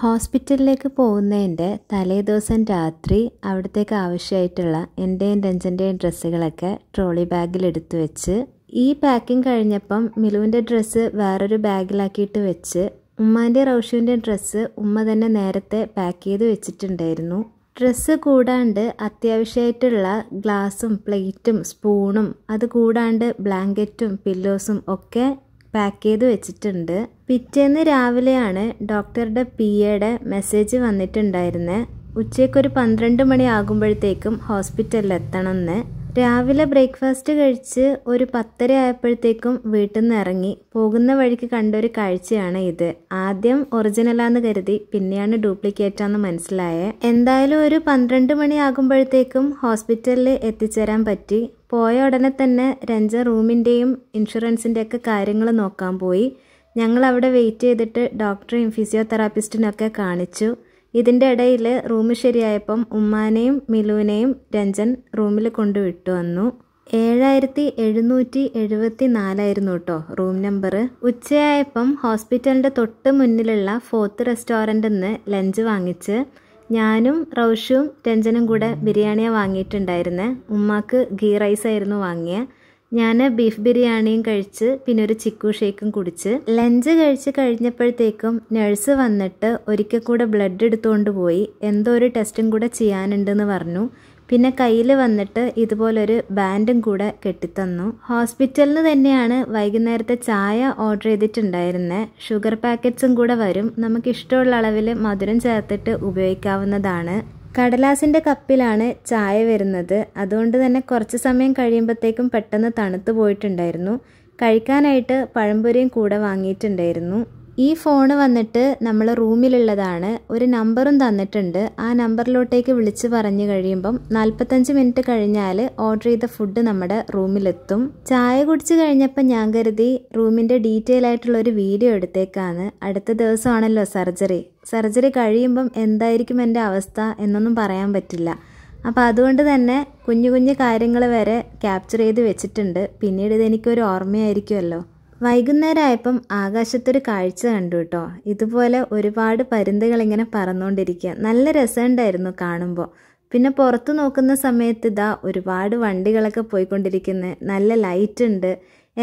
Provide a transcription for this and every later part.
ഹോസ്പിറ്റലിലേക്ക് പോകുന്നതിൻ്റെ തലേദിവസം രാത്രി അവിടത്തേക്ക് ആവശ്യമായിട്ടുള്ള എൻ്റെയും രഞ്ജൻ്റെയും ഡ്രസ്സുകളൊക്കെ ട്രോളി ബാഗിൽ എടുത്തു വെച്ച് ഈ പാക്കിംഗ് കഴിഞ്ഞപ്പം മിലുവിൻ്റെ ഡ്രസ്സ് വേറൊരു ബാഗിലാക്കിയിട്ട് വെച്ച് ഉമ്മാൻ്റെ റൗഷുവിൻ്റെ ഡ്രസ്സ് ഉമ്മ തന്നെ നേരത്തെ പാക്ക് ചെയ്ത് വെച്ചിട്ടുണ്ടായിരുന്നു ഡ്രസ്സ് കൂടാണ്ട് അത്യാവശ്യമായിട്ടുള്ള ഗ്ലാസും പ്ലേറ്റും സ്പൂണും അത് കൂടാണ്ട് ബ്ലാങ്കറ്റും പില്ലോസും ഒക്കെ പാക്ക് ചെയ്ത് വെച്ചിട്ടുണ്ട് പിറ്റേന്ന് രാവിലെയാണ് ഡോക്ടറുടെ പി എയുടെ മെസ്സേജ് വന്നിട്ടുണ്ടായിരുന്നത് ഉച്ചയ്ക്കൊരു പന്ത്രണ്ട് മണി ആകുമ്പോഴത്തേക്കും ഹോസ്പിറ്റലിൽ എത്തണമെന്ന് രാവിലെ ബ്രേക്ക്ഫാസ്റ്റ് കഴിച്ച് ഒരു പത്തര ആയപ്പോഴത്തേക്കും വീട്ടിൽ നിന്ന് ഇറങ്ങി പോകുന്ന വഴിക്ക് കണ്ടൊരു കാഴ്ചയാണ് ഇത് ആദ്യം ഒറിജിനലാന്ന് കരുതി പിന്നെയാണ് ഡ്യൂപ്ലിക്കേറ്റ് ആന്ന് മനസ്സിലായേ എന്തായാലും ഒരു പന്ത്രണ്ട് മണിയാകുമ്പോഴത്തേക്കും ഹോസ്പിറ്റലിൽ എത്തിച്ചേരാൻ പറ്റി പോയ ഉടനെ തന്നെ രഞ്ജ റൂമിൻ്റെയും ഒക്കെ കാര്യങ്ങൾ നോക്കാൻ പോയി ഞങ്ങൾ അവിടെ വെയിറ്റ് ചെയ്തിട്ട് ഡോക്ടറെയും ഫിസിയോതെറാപ്പിസ്റ്റിനൊക്കെ കാണിച്ചു ഇതിൻ്റെ ഇടയിൽ റൂം ശരിയായപ്പം ഉമ്മാനെയും മിലുവിനെയും രഞ്ജൻ റൂമിൽ കൊണ്ടുവിട്ടു വന്നു ഏഴായിരത്തി എഴുന്നൂറ്റി എഴുപത്തി നാലായിരുന്നു കേട്ടോ റൂം നമ്പർ ഉച്ചയായപ്പം ഹോസ്പിറ്റലിൻ്റെ തൊട്ട് മുന്നിലുള്ള ഫോർത്ത് റെസ്റ്റോറൻറ്റിൽ നിന്ന് ലഞ്ച് വാങ്ങിച്ച് ഞാനും റൗഷും രഞ്ജനും കൂടെ ബിരിയാണിയാണ് വാങ്ങിയിട്ടുണ്ടായിരുന്നത് ഉമ്മാക്ക് ഗീ റൈസ് ആയിരുന്നു വാങ്ങിയത് ഞാൻ ബീഫ് ബിരിയാണിയും കഴിച്ച് പിന്നെ ഒരു ചിക്കു ഷേക്കും കുടിച്ച് ലഞ്ച് കഴിച്ച് കഴിഞ്ഞപ്പോഴത്തേക്കും നഴ്സ് വന്നിട്ട് ഒരിക്കൽ കൂടെ ബ്ലഡ് എടുത്തുകൊണ്ട് പോയി എന്തോ ഒരു ടെസ്റ്റും കൂടെ ചെയ്യാനുണ്ടെന്ന് പറഞ്ഞു പിന്നെ കയ്യിൽ വന്നിട്ട് ഇതുപോലൊരു ബാൻഡും കൂടെ കെട്ടിത്തന്നു ഹോസ്പിറ്റലിൽ തന്നെയാണ് വൈകുന്നേരത്തെ ചായ ഓർഡർ ചെയ്തിട്ടുണ്ടായിരുന്നത് ഷുഗർ പാക്കറ്റ്സും കൂടെ വരും നമുക്ക് ഇഷ്ടമുള്ള അളവിൽ മധുരം ചേർത്തിട്ട് ഉപയോഗിക്കാവുന്നതാണ് കടലാസിൻ്റെ കപ്പിലാണ് ചായ വരുന്നത് അതുകൊണ്ട് തന്നെ കുറച്ച് സമയം കഴിയുമ്പോഴത്തേക്കും പെട്ടെന്ന് തണുത്തു പോയിട്ടുണ്ടായിരുന്നു കഴിക്കാനായിട്ട് പഴംപൊരിയും കൂടെ വാങ്ങിയിട്ടുണ്ടായിരുന്നു ഈ ഫോൺ വന്നിട്ട് നമ്മൾ റൂമിലുള്ളതാണ് ഒരു നമ്പറും തന്നിട്ടുണ്ട് ആ നമ്പറിലോട്ടേക്ക് വിളിച്ച് പറഞ്ഞു കഴിയുമ്പം നാൽപ്പത്തഞ്ച് മിനിറ്റ് കഴിഞ്ഞാൽ ഓർഡർ ചെയ്ത ഫുഡ് നമ്മുടെ റൂമിലെത്തും ചായ കുടിച്ച് കഴിഞ്ഞപ്പോൾ ഞാൻ കരുതി റൂമിൻ്റെ ഡീറ്റെയിൽ ആയിട്ടുള്ള ഒരു വീഡിയോ എടുത്തേക്കാണ് അടുത്ത ദിവസമാണല്ലോ സർജറി സർജറി കഴിയുമ്പം എന്തായിരിക്കും എൻ്റെ അവസ്ഥ എന്നൊന്നും പറയാൻ പറ്റില്ല അപ്പോൾ അതുകൊണ്ട് തന്നെ കുഞ്ഞു കുഞ്ഞു കാര്യങ്ങൾ വരെ ക്യാപ്ചർ ചെയ്ത് വെച്ചിട്ടുണ്ട് പിന്നീട് ഇതെനിക്കൊരു ഓർമ്മയായിരിക്കുമല്ലോ വൈകുന്നേരമായപ്പം ആകാശത്തൊരു കാഴ്ച കണ്ടു കേട്ടോ ഇതുപോലെ ഒരുപാട് പരുന്തുകളിങ്ങനെ പറന്നുകൊണ്ടിരിക്കുക നല്ല രസമുണ്ടായിരുന്നു കാണുമ്പോൾ പിന്നെ പുറത്തു നോക്കുന്ന സമയത്ത് ഇതാ ഒരുപാട് വണ്ടികളൊക്കെ പോയിക്കൊണ്ടിരിക്കുന്നത് നല്ല ലൈറ്റ് ഉണ്ട്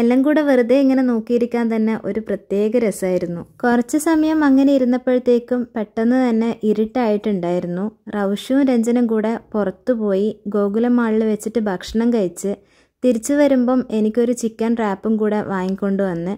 എല്ലാം കൂടെ വെറുതെ ഇങ്ങനെ നോക്കിയിരിക്കാൻ തന്നെ ഒരു പ്രത്യേക രസമായിരുന്നു കുറച്ച് സമയം അങ്ങനെ ഇരുന്നപ്പോഴത്തേക്കും പെട്ടെന്ന് തന്നെ ഇരുട്ടായിട്ടുണ്ടായിരുന്നു റൗഷുവും രഞ്ജനും കൂടെ പുറത്തു പോയി ഗോകുലം മാളിൽ വെച്ചിട്ട് ഭക്ഷണം കഴിച്ച് തിരിച്ചു വരുമ്പം എനിക്കൊരു ചിക്കൻ റാപ്പും കൂടെ വാങ്ങിക്കൊണ്ട് വന്ന്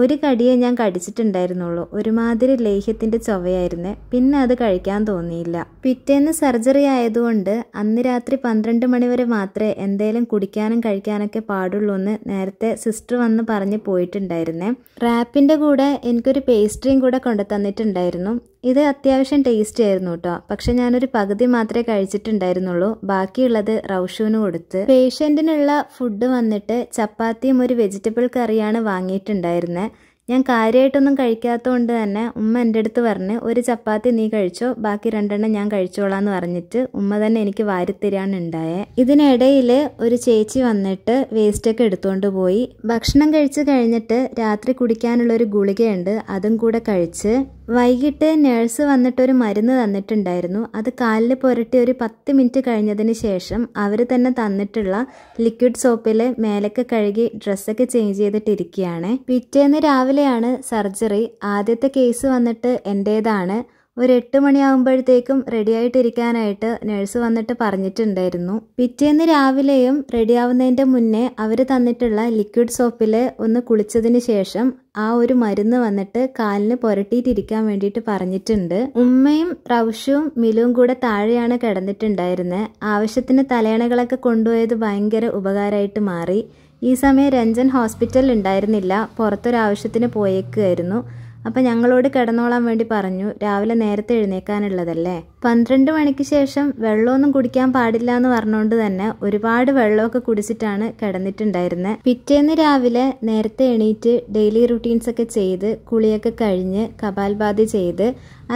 ഒരു കടിയെ ഞാൻ കടിച്ചിട്ടുണ്ടായിരുന്നുള്ളൂ ഒരുമാതിരി ലേഹ്യത്തിൻ്റെ ചൊവയായിരുന്നേ പിന്നെ അത് കഴിക്കാൻ തോന്നിയില്ല പിറ്റേന്ന് സർജറി ആയതുകൊണ്ട് അന്ന് രാത്രി പന്ത്രണ്ട് മണിവരെ മാത്രമേ എന്തേലും കുടിക്കാനും കഴിക്കാനൊക്കെ പാടുള്ളൂ എന്ന് നേരത്തെ സിസ്റ്റർ വന്ന് പറഞ്ഞ് പോയിട്ടുണ്ടായിരുന്നേ റാപ്പിൻ്റെ കൂടെ എനിക്കൊരു പേസ്ട്രിയും കൂടെ കൊണ്ടു തന്നിട്ടുണ്ടായിരുന്നു ഇത് അത്യാവശ്യം ടേസ്റ്റി ആയിരുന്നു കേട്ടോ പക്ഷെ ഞാനൊരു പകുതി മാത്രമേ കഴിച്ചിട്ടുണ്ടായിരുന്നുള്ളൂ ബാക്കിയുള്ളത് റൗഷുവിന് കൊടുത്ത് പേഷ്യൻറ്റിനുള്ള ഫുഡ് വന്നിട്ട് ചപ്പാത്തിയും ഒരു വെജിറ്റബിൾ കറിയാണ് വാങ്ങിയിട്ടുണ്ടായിരുന്നത് ഞാൻ കാര്യമായിട്ടൊന്നും കഴിക്കാത്തതുകൊണ്ട് തന്നെ ഉമ്മ എൻ്റെ അടുത്ത് പറഞ്ഞ് ഒരു ചപ്പാത്തി നീ കഴിച്ചോ ബാക്കി രണ്ടെണ്ണം ഞാൻ കഴിച്ചോളാം എന്ന് പറഞ്ഞിട്ട് ഉമ്മ തന്നെ എനിക്ക് വാരിത്തരാണ് ഇതിനിടയിൽ ഒരു ചേച്ചി വന്നിട്ട് വേസ്റ്റൊക്കെ എടുത്തുകൊണ്ട് പോയി ഭക്ഷണം കഴിച്ച് കഴിഞ്ഞിട്ട് രാത്രി കുടിക്കാനുള്ളൊരു ഒരു ഗുളികയുണ്ട് അതും കൂടെ കഴിച്ച് വൈകിട്ട് നേഴ്സ് വന്നിട്ടൊരു മരുന്ന് തന്നിട്ടുണ്ടായിരുന്നു അത് കാലിൽ പുരട്ടി ഒരു പത്ത് മിനിറ്റ് കഴിഞ്ഞതിന് ശേഷം അവർ തന്നെ തന്നിട്ടുള്ള ലിക്വിഡ് സോപ്പിൽ മേലൊക്കെ കഴുകി ഡ്രസ്സൊക്കെ ചേഞ്ച് ചെയ്തിട്ടിരിക്കുകയാണ് പിറ്റേന്ന് രാവിലെയാണ് സർജറി ആദ്യത്തെ കേസ് വന്നിട്ട് എൻ്റേതാണ് ഒരു എട്ട് മണിയാകുമ്പോഴത്തേക്കും റെഡിയായിട്ടിരിക്കാനായിട്ട് നഴ്സ് വന്നിട്ട് പറഞ്ഞിട്ടുണ്ടായിരുന്നു പിറ്റേന്ന് രാവിലെയും റെഡിയാവുന്നതിൻ്റെ മുന്നേ അവർ തന്നിട്ടുള്ള ലിക്വിഡ് സോപ്പിൽ ഒന്ന് കുളിച്ചതിന് ശേഷം ആ ഒരു മരുന്ന് വന്നിട്ട് കാലിന് പുരട്ടിയിട്ടിരിക്കാൻ വേണ്ടിയിട്ട് പറഞ്ഞിട്ടുണ്ട് ഉമ്മയും റൗഷും മിലുവും കൂടെ താഴെയാണ് കിടന്നിട്ടുണ്ടായിരുന്നത് ആവശ്യത്തിന് തലയണകളൊക്കെ കൊണ്ടുപോയത് ഭയങ്കര ഉപകാരമായിട്ട് മാറി ഈ സമയം രഞ്ജൻ ഹോസ്പിറ്റലിൽ ഉണ്ടായിരുന്നില്ല പുറത്തൊരാവശ്യത്തിന് പോയേക്കുമായിരുന്നു അപ്പം ഞങ്ങളോട് കിടന്നോളാൻ വേണ്ടി പറഞ്ഞു രാവിലെ നേരത്തെ എഴുന്നേക്കാനുള്ളതല്ലേ പന്ത്രണ്ട് മണിക്ക് ശേഷം വെള്ളമൊന്നും കുടിക്കാൻ പാടില്ല എന്ന് പറഞ്ഞുകൊണ്ട് തന്നെ ഒരുപാട് വെള്ളമൊക്കെ കുടിച്ചിട്ടാണ് കിടന്നിട്ടുണ്ടായിരുന്നത് പിറ്റേന്ന് രാവിലെ നേരത്തെ എണീറ്റ് ഡെയിലി റുട്ടീൻസ് ഒക്കെ ചെയ്ത് കുളിയൊക്കെ കഴിഞ്ഞ് കപാൽബാധി ചെയ്ത്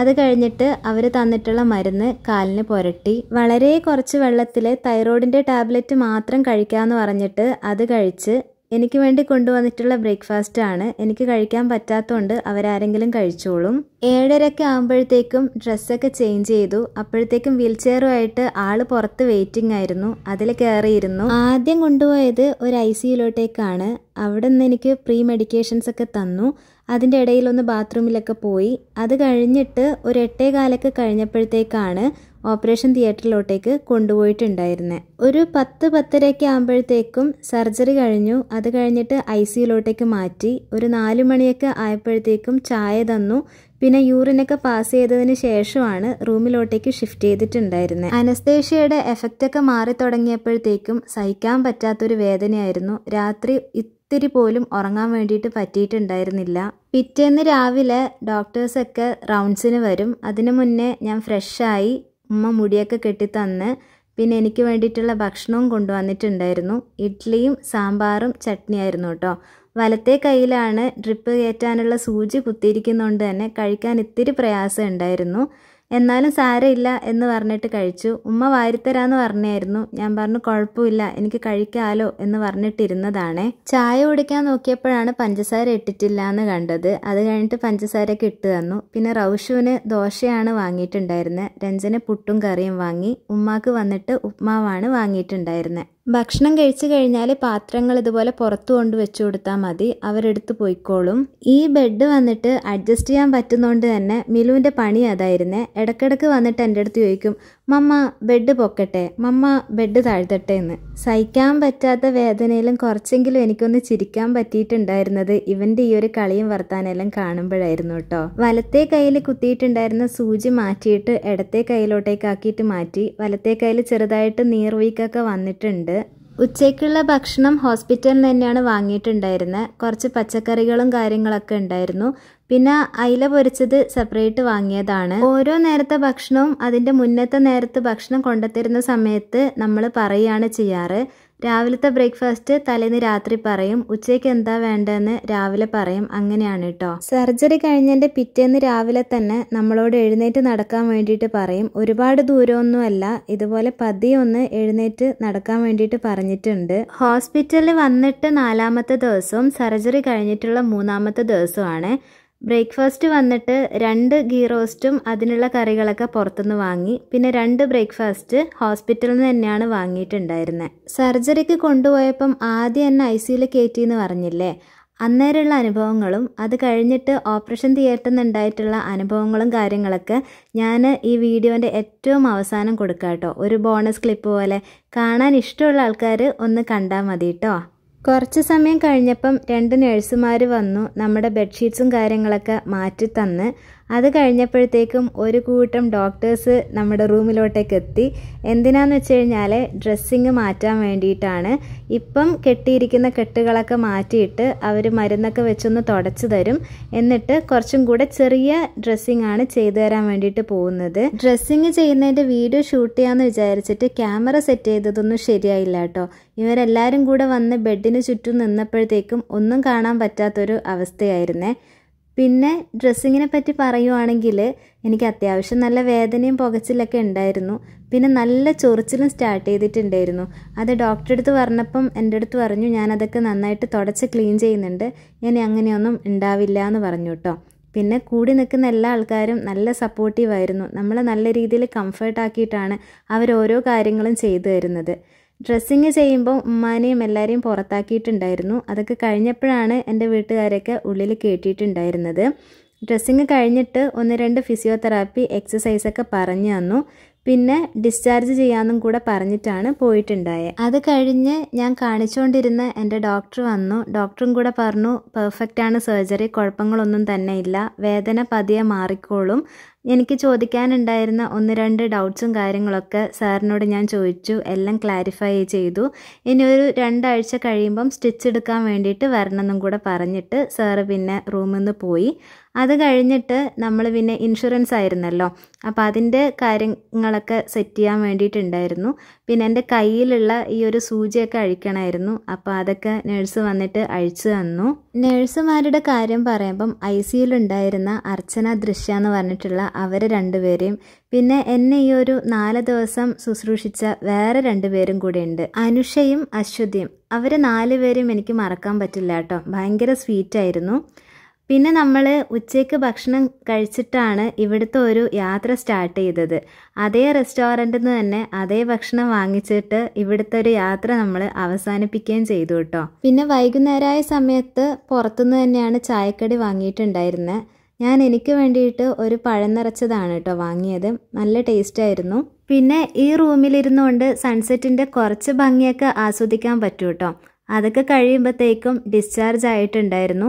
അത് കഴിഞ്ഞിട്ട് അവർ തന്നിട്ടുള്ള മരുന്ന് കാലിന് പുരട്ടി വളരെ കുറച്ച് വെള്ളത്തിൽ തൈറോയിഡിൻ്റെ ടാബ്ലറ്റ് മാത്രം കഴിക്കാമെന്ന് പറഞ്ഞിട്ട് അത് കഴിച്ച് എനിക്ക് വേണ്ടി കൊണ്ടുവന്നിട്ടുള്ള ബ്രേക്ക്ഫാസ്റ്റ് ആണ് എനിക്ക് കഴിക്കാൻ പറ്റാത്തതുകൊണ്ട് അവരാരെങ്കിലും കഴിച്ചോളും ഏഴരയൊക്കെ ആകുമ്പോഴത്തേക്കും ഡ്രസ്സൊക്കെ ചേഞ്ച് ചെയ്തു അപ്പോഴത്തേക്കും വീൽ ചെയറുമായിട്ട് ആള് പുറത്ത് വെയിറ്റിംഗ് ആയിരുന്നു അതിൽ കയറിയിരുന്നു ആദ്യം കൊണ്ടുപോയത് ഒരു ഐ സിയിലോട്ടേക്കാണ് അവിടെ നിന്ന് എനിക്ക് പ്രീ മെഡിക്കേഷൻസ് ഒക്കെ തന്നു അതിൻ്റെ ഇടയിൽ ഒന്ന് ബാത്റൂമിലൊക്കെ പോയി അത് കഴിഞ്ഞിട്ട് ഒരു എട്ടേ കാലൊക്കെ കഴിഞ്ഞപ്പോഴത്തേക്കാണ് ഓപ്പറേഷൻ തിയേറ്ററിലോട്ടേക്ക് കൊണ്ടുപോയിട്ടുണ്ടായിരുന്നത് ഒരു പത്ത് പത്തരയൊക്കെ ആകുമ്പോഴത്തേക്കും സർജറി കഴിഞ്ഞു അത് കഴിഞ്ഞിട്ട് ഐ സിയിലോട്ടേക്ക് മാറ്റി ഒരു നാല് മണിയൊക്കെ ആയപ്പോഴത്തേക്കും ചായ തന്നു പിന്നെ യൂറിനൊക്കെ പാസ് ചെയ്തതിന് ശേഷമാണ് റൂമിലോട്ടേക്ക് ഷിഫ്റ്റ് ചെയ്തിട്ടുണ്ടായിരുന്നത് അനസ്തേഷ്യയുടെ എഫക്റ്റൊക്കെ മാറി തുടങ്ങിയപ്പോഴത്തേക്കും സഹിക്കാൻ പറ്റാത്തൊരു വേദനയായിരുന്നു രാത്രി ഒത്തിരി പോലും ഉറങ്ങാൻ വേണ്ടിയിട്ട് പറ്റിയിട്ടുണ്ടായിരുന്നില്ല പിറ്റേന്ന് രാവിലെ ഡോക്ടേഴ്സൊക്കെ റൗണ്ട്സിന് വരും അതിനു മുന്നേ ഞാൻ ഫ്രഷായി ഉമ്മ മുടിയൊക്കെ കെട്ടിത്തന്ന് പിന്നെ എനിക്ക് വേണ്ടിയിട്ടുള്ള ഭക്ഷണവും കൊണ്ടുവന്നിട്ടുണ്ടായിരുന്നു ഇഡ്ഡലിയും സാമ്പാറും ചട്നിയായിരുന്നു കേട്ടോ വലത്തെ കയ്യിലാണ് ഡ്രിപ്പ് കയറ്റാനുള്ള സൂചി കുത്തിയിരിക്കുന്നതുകൊണ്ട് തന്നെ കഴിക്കാൻ ഇത്തിരി പ്രയാസം ഉണ്ടായിരുന്നു എന്നാലും സാരമില്ല എന്ന് പറഞ്ഞിട്ട് കഴിച്ചു ഉമ്മ വാരിത്തരാന്ന് പറഞ്ഞായിരുന്നു ഞാൻ പറഞ്ഞു കുഴപ്പമില്ല എനിക്ക് കഴിക്കാലോ എന്ന് പറഞ്ഞിട്ടിരുന്നതാണേ ചായ കുടിക്കാൻ നോക്കിയപ്പോഴാണ് പഞ്ചസാര ഇട്ടിട്ടില്ല എന്ന് കണ്ടത് അത് കഴിഞ്ഞിട്ട് പഞ്ചസാരയൊക്കെ ഇട്ട് തന്നു പിന്നെ റൗഷുവിന് ദോശയാണ് വാങ്ങിയിട്ടുണ്ടായിരുന്നത് രഞ്ജന് പുട്ടും കറിയും വാങ്ങി ഉമ്മാക്ക് വന്നിട്ട് ഉപ്മാവാണ് വാങ്ങിയിട്ടുണ്ടായിരുന്നത് ഭക്ഷണം കഴിച്ചു കഴിഞ്ഞാൽ പാത്രങ്ങൾ ഇതുപോലെ പുറത്തു കൊണ്ട് വെച്ചു കൊടുത്താൽ മതി അവരെടുത്ത് പോയിക്കോളും ഈ ബെഡ് വന്നിട്ട് അഡ്ജസ്റ്റ് ചെയ്യാൻ പറ്റുന്നതുകൊണ്ട് തന്നെ മിലുവിൻ്റെ പണി അതായിരുന്നേ ഇടക്കിടക്ക് വന്നിട്ട് എൻ്റെ അടുത്ത് ചോദിക്കും മമ്മ ബെഡ് പൊക്കട്ടെ മമ്മ ബെഡ് താഴ്ത്തട്ടെ എന്ന് സഹിക്കാൻ പറ്റാത്ത വേദനയിലും കുറച്ചെങ്കിലും എനിക്കൊന്ന് ചിരിക്കാൻ പറ്റിയിട്ടുണ്ടായിരുന്നത് ഇവൻ്റെ ഈ ഒരു കളിയും വർത്താനെല്ലാം കാണുമ്പോഴായിരുന്നു കേട്ടോ വലത്തെ കയ്യിൽ കുത്തിയിട്ടുണ്ടായിരുന്ന സൂചി മാറ്റിയിട്ട് ഇടത്തെ കയ്യിലോട്ടേക്കാക്കിയിട്ട് മാറ്റി വലത്തെ കയ്യിൽ ചെറുതായിട്ട് നീർവീക്കൊക്കെ വന്നിട്ടുണ്ട് ഉച്ചയ്ക്കുള്ള ഭക്ഷണം ഹോസ്പിറ്റലിൽ തന്നെയാണ് വാങ്ങിയിട്ടുണ്ടായിരുന്നത് കുറച്ച് പച്ചക്കറികളും കാര്യങ്ങളൊക്കെ ഉണ്ടായിരുന്നു പിന്നെ അയില പൊരിച്ചത് സെപ്പറേറ്റ് വാങ്ങിയതാണ് ഓരോ നേരത്തെ ഭക്ഷണവും അതിൻ്റെ മുന്നത്തെ നേരത്തെ ഭക്ഷണം കൊണ്ടുത്തരുന്ന സമയത്ത് നമ്മൾ പറയുകയാണ് ചെയ്യാറ് രാവിലത്തെ ബ്രേക്ക്ഫാസ്റ്റ് തലേന്ന് രാത്രി പറയും ഉച്ചയ്ക്ക് എന്താ വേണ്ടതെന്ന് രാവിലെ പറയും അങ്ങനെയാണ് കേട്ടോ സർജറി കഴിഞ്ഞതിൻ്റെ പിറ്റേന്ന് രാവിലെ തന്നെ നമ്മളോട് എഴുന്നേറ്റ് നടക്കാൻ വേണ്ടിയിട്ട് പറയും ഒരുപാട് ദൂരമൊന്നുമല്ല ഇതുപോലെ പതിയെ ഒന്ന് എഴുന്നേറ്റ് നടക്കാൻ വേണ്ടിയിട്ട് പറഞ്ഞിട്ടുണ്ട് ഹോസ്പിറ്റലിൽ വന്നിട്ട് നാലാമത്തെ ദിവസവും സർജറി കഴിഞ്ഞിട്ടുള്ള മൂന്നാമത്തെ ദിവസമാണ് ബ്രേക്ക്ഫാസ്റ്റ് വന്നിട്ട് രണ്ട് ഗീ റോസ്റ്റും അതിനുള്ള കറികളൊക്കെ പുറത്തുനിന്ന് വാങ്ങി പിന്നെ രണ്ട് ബ്രേക്ക്ഫാസ്റ്റ് ഹോസ്പിറ്റലിൽ നിന്ന് തന്നെയാണ് വാങ്ങിയിട്ടുണ്ടായിരുന്നത് സർജറിക്ക് കൊണ്ടുപോയപ്പം ആദ്യം എന്നെ ഐ സിയിൽ കയറ്റി എന്ന് പറഞ്ഞില്ലേ അന്നേരമുള്ള അനുഭവങ്ങളും അത് കഴിഞ്ഞിട്ട് ഓപ്പറേഷൻ തിയേറ്ററിൽ നിന്നുണ്ടായിട്ടുള്ള അനുഭവങ്ങളും കാര്യങ്ങളൊക്കെ ഞാൻ ഈ വീഡിയോൻ്റെ ഏറ്റവും അവസാനം കൊടുക്കാം കേട്ടോ ഒരു ബോണസ് ക്ലിപ്പ് പോലെ കാണാൻ ഇഷ്ടമുള്ള ആൾക്കാർ ഒന്ന് കണ്ടാൽ മതി കേട്ടോ കുറച്ച് സമയം കഴിഞ്ഞപ്പം രണ്ട് നഴ്സുമാർ വന്നു നമ്മുടെ ബെഡ്ഷീറ്റ്സും കാര്യങ്ങളൊക്കെ മാറ്റി തന്ന് അത് കഴിഞ്ഞപ്പോഴത്തേക്കും ഒരു കൂട്ടം ഡോക്ടേഴ്സ് നമ്മുടെ റൂമിലോട്ടേക്ക് എത്തി എന്തിനാന്ന് വെച്ച് കഴിഞ്ഞാൽ ഡ്രസ്സിങ് മാറ്റാൻ വേണ്ടിയിട്ടാണ് ഇപ്പം കെട്ടിയിരിക്കുന്ന കെട്ടുകളൊക്കെ മാറ്റിയിട്ട് അവർ മരുന്നൊക്കെ വെച്ചൊന്ന് തുടച്ചു തരും എന്നിട്ട് കുറച്ചും കൂടെ ചെറിയ ഡ്രസ്സിങ് ആണ് ചെയ്തു തരാൻ വേണ്ടിയിട്ട് പോകുന്നത് ഡ്രസ്സിങ് ചെയ്യുന്നതിൻ്റെ വീഡിയോ ഷൂട്ട് ചെയ്യാമെന്ന് വിചാരിച്ചിട്ട് ക്യാമറ സെറ്റ് ചെയ്തതൊന്നും ശരിയായില്ല കേട്ടോ ഇവരെല്ലാവരും കൂടെ വന്ന് ബെഡിന് ചുറ്റും നിന്നപ്പോഴത്തേക്കും ഒന്നും കാണാൻ പറ്റാത്തൊരു അവസ്ഥയായിരുന്നേ പിന്നെ ഡ്രസ്സിങ്ങിനെ പറ്റി പറയുവാണെങ്കിൽ എനിക്ക് അത്യാവശ്യം നല്ല വേദനയും പുകച്ചിലൊക്കെ ഉണ്ടായിരുന്നു പിന്നെ നല്ല ചൊറിച്ചിലും സ്റ്റാർട്ട് ചെയ്തിട്ടുണ്ടായിരുന്നു അത് ഡോക്ടറെ അടുത്ത് പറഞ്ഞപ്പം എൻ്റെ അടുത്ത് പറഞ്ഞു ഞാനതൊക്കെ നന്നായിട്ട് തുടച്ച് ക്ലീൻ ചെയ്യുന്നുണ്ട് ഞാൻ അങ്ങനെയൊന്നും ഉണ്ടാവില്ല എന്ന് പറഞ്ഞു കേട്ടോ പിന്നെ കൂടി നിൽക്കുന്ന എല്ലാ ആൾക്കാരും നല്ല സപ്പോർട്ടീവായിരുന്നു നമ്മളെ നല്ല രീതിയിൽ കംഫർട്ടാക്കിയിട്ടാണ് അവരോരോ കാര്യങ്ങളും ചെയ്തു തരുന്നത് ഡ്രസ്സിങ് ചെയ്യുമ്പോൾ ഉമ്മാനെയും എല്ലാവരെയും പുറത്താക്കിയിട്ടുണ്ടായിരുന്നു അതൊക്കെ കഴിഞ്ഞപ്പോഴാണ് എൻ്റെ വീട്ടുകാരൊക്കെ ഉള്ളിൽ കയറ്റിയിട്ടുണ്ടായിരുന്നത് ഡ്രസ്സിങ് കഴിഞ്ഞിട്ട് ഒന്ന് രണ്ട് ഫിസിയോതെറാപ്പി എക്സസൈസൊക്കെ പറഞ്ഞു തന്നു പിന്നെ ഡിസ്ചാർജ് ചെയ്യാമെന്നും കൂടെ പറഞ്ഞിട്ടാണ് പോയിട്ടുണ്ടായത് അത് കഴിഞ്ഞ് ഞാൻ കാണിച്ചുകൊണ്ടിരുന്ന എൻ്റെ ഡോക്ടർ വന്നു ഡോക്ടറും കൂടെ പറഞ്ഞു പെർഫെക്റ്റ് ആണ് സർജറി കുഴപ്പങ്ങളൊന്നും തന്നെ ഇല്ല വേദന പതിയെ മാറിക്കോളും എനിക്ക് ചോദിക്കാനുണ്ടായിരുന്ന ഒന്ന് രണ്ട് ഡൗട്ട്സും കാര്യങ്ങളൊക്കെ സാറിനോട് ഞാൻ ചോദിച്ചു എല്ലാം ക്ലാരിഫൈ ചെയ്തു ഇനി ഒരു രണ്ടാഴ്ച കഴിയുമ്പം സ്റ്റിച്ച് എടുക്കാൻ വേണ്ടിയിട്ട് വരണമെന്നും കൂടെ പറഞ്ഞിട്ട് സാറ് പിന്നെ റൂമിൽ നിന്ന് പോയി അത് കഴിഞ്ഞിട്ട് നമ്മൾ പിന്നെ ഇൻഷുറൻസ് ആയിരുന്നല്ലോ അപ്പോൾ അതിൻ്റെ കാര്യങ്ങളൊക്കെ സെറ്റ് ചെയ്യാൻ വേണ്ടിയിട്ടുണ്ടായിരുന്നു പിന്നെ എൻ്റെ കയ്യിലുള്ള ഈ ഒരു സൂചിയൊക്കെ അഴിക്കണമായിരുന്നു അപ്പോൾ അതൊക്കെ നേഴ്സ് വന്നിട്ട് അഴിച്ചു തന്നു നേഴ്സുമാരുടെ കാര്യം പറയുമ്പം ഐ സിയിലുണ്ടായിരുന്ന അർച്ചന ദൃശ്യ എന്ന് പറഞ്ഞിട്ടുള്ള അവർ രണ്ടുപേരെയും പിന്നെ എന്നെ ഈ ഒരു നാല് ദിവസം ശുശ്രൂഷിച്ച വേറെ രണ്ടുപേരും കൂടെ ഉണ്ട് അനുഷയും അശ്വതിയും അവരെ നാലുപേരെയും എനിക്ക് മറക്കാൻ പറ്റില്ല കേട്ടോ ഭയങ്കര സ്വീറ്റായിരുന്നു പിന്നെ നമ്മൾ ഉച്ചയ്ക്ക് ഭക്ഷണം കഴിച്ചിട്ടാണ് ഇവിടുത്തെ ഒരു യാത്ര സ്റ്റാർട്ട് ചെയ്തത് അതേ റെസ്റ്റോറൻറ്റിൽ നിന്ന് തന്നെ അതേ ഭക്ഷണം വാങ്ങിച്ചിട്ട് ഇവിടുത്തെ ഒരു യാത്ര നമ്മൾ അവസാനിപ്പിക്കുകയും ചെയ്തു കേട്ടോ പിന്നെ വൈകുന്നേരമായ സമയത്ത് പുറത്തുനിന്ന് തന്നെയാണ് ചായക്കടി വാങ്ങിയിട്ടുണ്ടായിരുന്നത് ഞാൻ എനിക്ക് വേണ്ടിയിട്ട് ഒരു പഴം നിറച്ചതാണ് കേട്ടോ വാങ്ങിയത് നല്ല ടേസ്റ്റ് ആയിരുന്നു പിന്നെ ഈ റൂമിലിരുന്നുകൊണ്ട് സൺസെറ്റിൻ്റെ കുറച്ച് ഭംഗിയൊക്കെ ആസ്വദിക്കാൻ പറ്റൂ കേട്ടോ അതൊക്കെ കഴിയുമ്പോഴത്തേക്കും ഡിസ്ചാർജ് ആയിട്ടുണ്ടായിരുന്നു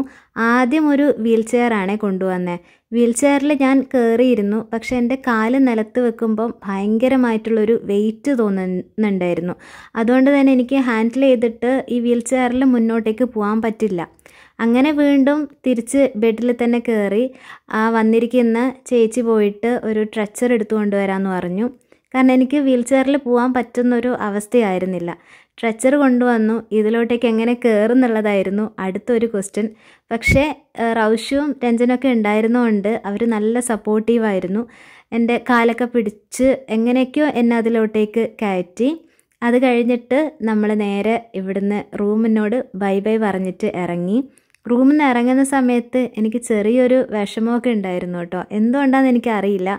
ആദ്യം ഒരു വീൽ ചെയറാണ് കൊണ്ടുവന്നത് വീൽ ചെയറിൽ ഞാൻ കയറിയിരുന്നു പക്ഷേ എൻ്റെ കാല് നിലത്ത് വെക്കുമ്പം ഭയങ്കരമായിട്ടുള്ളൊരു വെയിറ്റ് തോന്നുന്നുണ്ടായിരുന്നു അതുകൊണ്ട് തന്നെ എനിക്ക് ഹാൻഡിൽ ചെയ്തിട്ട് ഈ വീൽ ചെയറിൽ മുന്നോട്ടേക്ക് പോകാൻ പറ്റില്ല അങ്ങനെ വീണ്ടും തിരിച്ച് ബെഡിൽ തന്നെ കയറി ആ വന്നിരിക്കുന്ന ചേച്ചി പോയിട്ട് ഒരു ട്രച്ചർ എടുത്തു കൊണ്ടുവരാമെന്ന് പറഞ്ഞു കാരണം എനിക്ക് വീൽ ചെയറിൽ പോകാൻ പറ്റുന്നൊരു അവസ്ഥയായിരുന്നില്ല സ്ട്രെച്ചർ കൊണ്ടുവന്നു ഇതിലോട്ടേക്ക് എങ്ങനെ കയറുന്നുള്ളതായിരുന്നു അടുത്തൊരു ക്വസ്റ്റ്യൻ പക്ഷേ റൗഷുവും രഞ്ജനൊക്കെ ഉണ്ടായിരുന്നതുകൊണ്ട് അവർ നല്ല സപ്പോർട്ടീവായിരുന്നു എൻ്റെ കാലൊക്കെ പിടിച്ച് എങ്ങനെയൊക്കെയോ എന്നെ അതിലോട്ടേക്ക് കയറ്റി അത് കഴിഞ്ഞിട്ട് നമ്മൾ നേരെ ഇവിടുന്ന് റൂമിനോട് ബൈ ബൈ പറഞ്ഞിട്ട് ഇറങ്ങി റൂമിൽ നിന്ന് ഇറങ്ങുന്ന സമയത്ത് എനിക്ക് ചെറിയൊരു വിഷമമൊക്കെ ഉണ്ടായിരുന്നു കേട്ടോ എന്തുകൊണ്ടാണെന്ന് എനിക്കറിയില്ല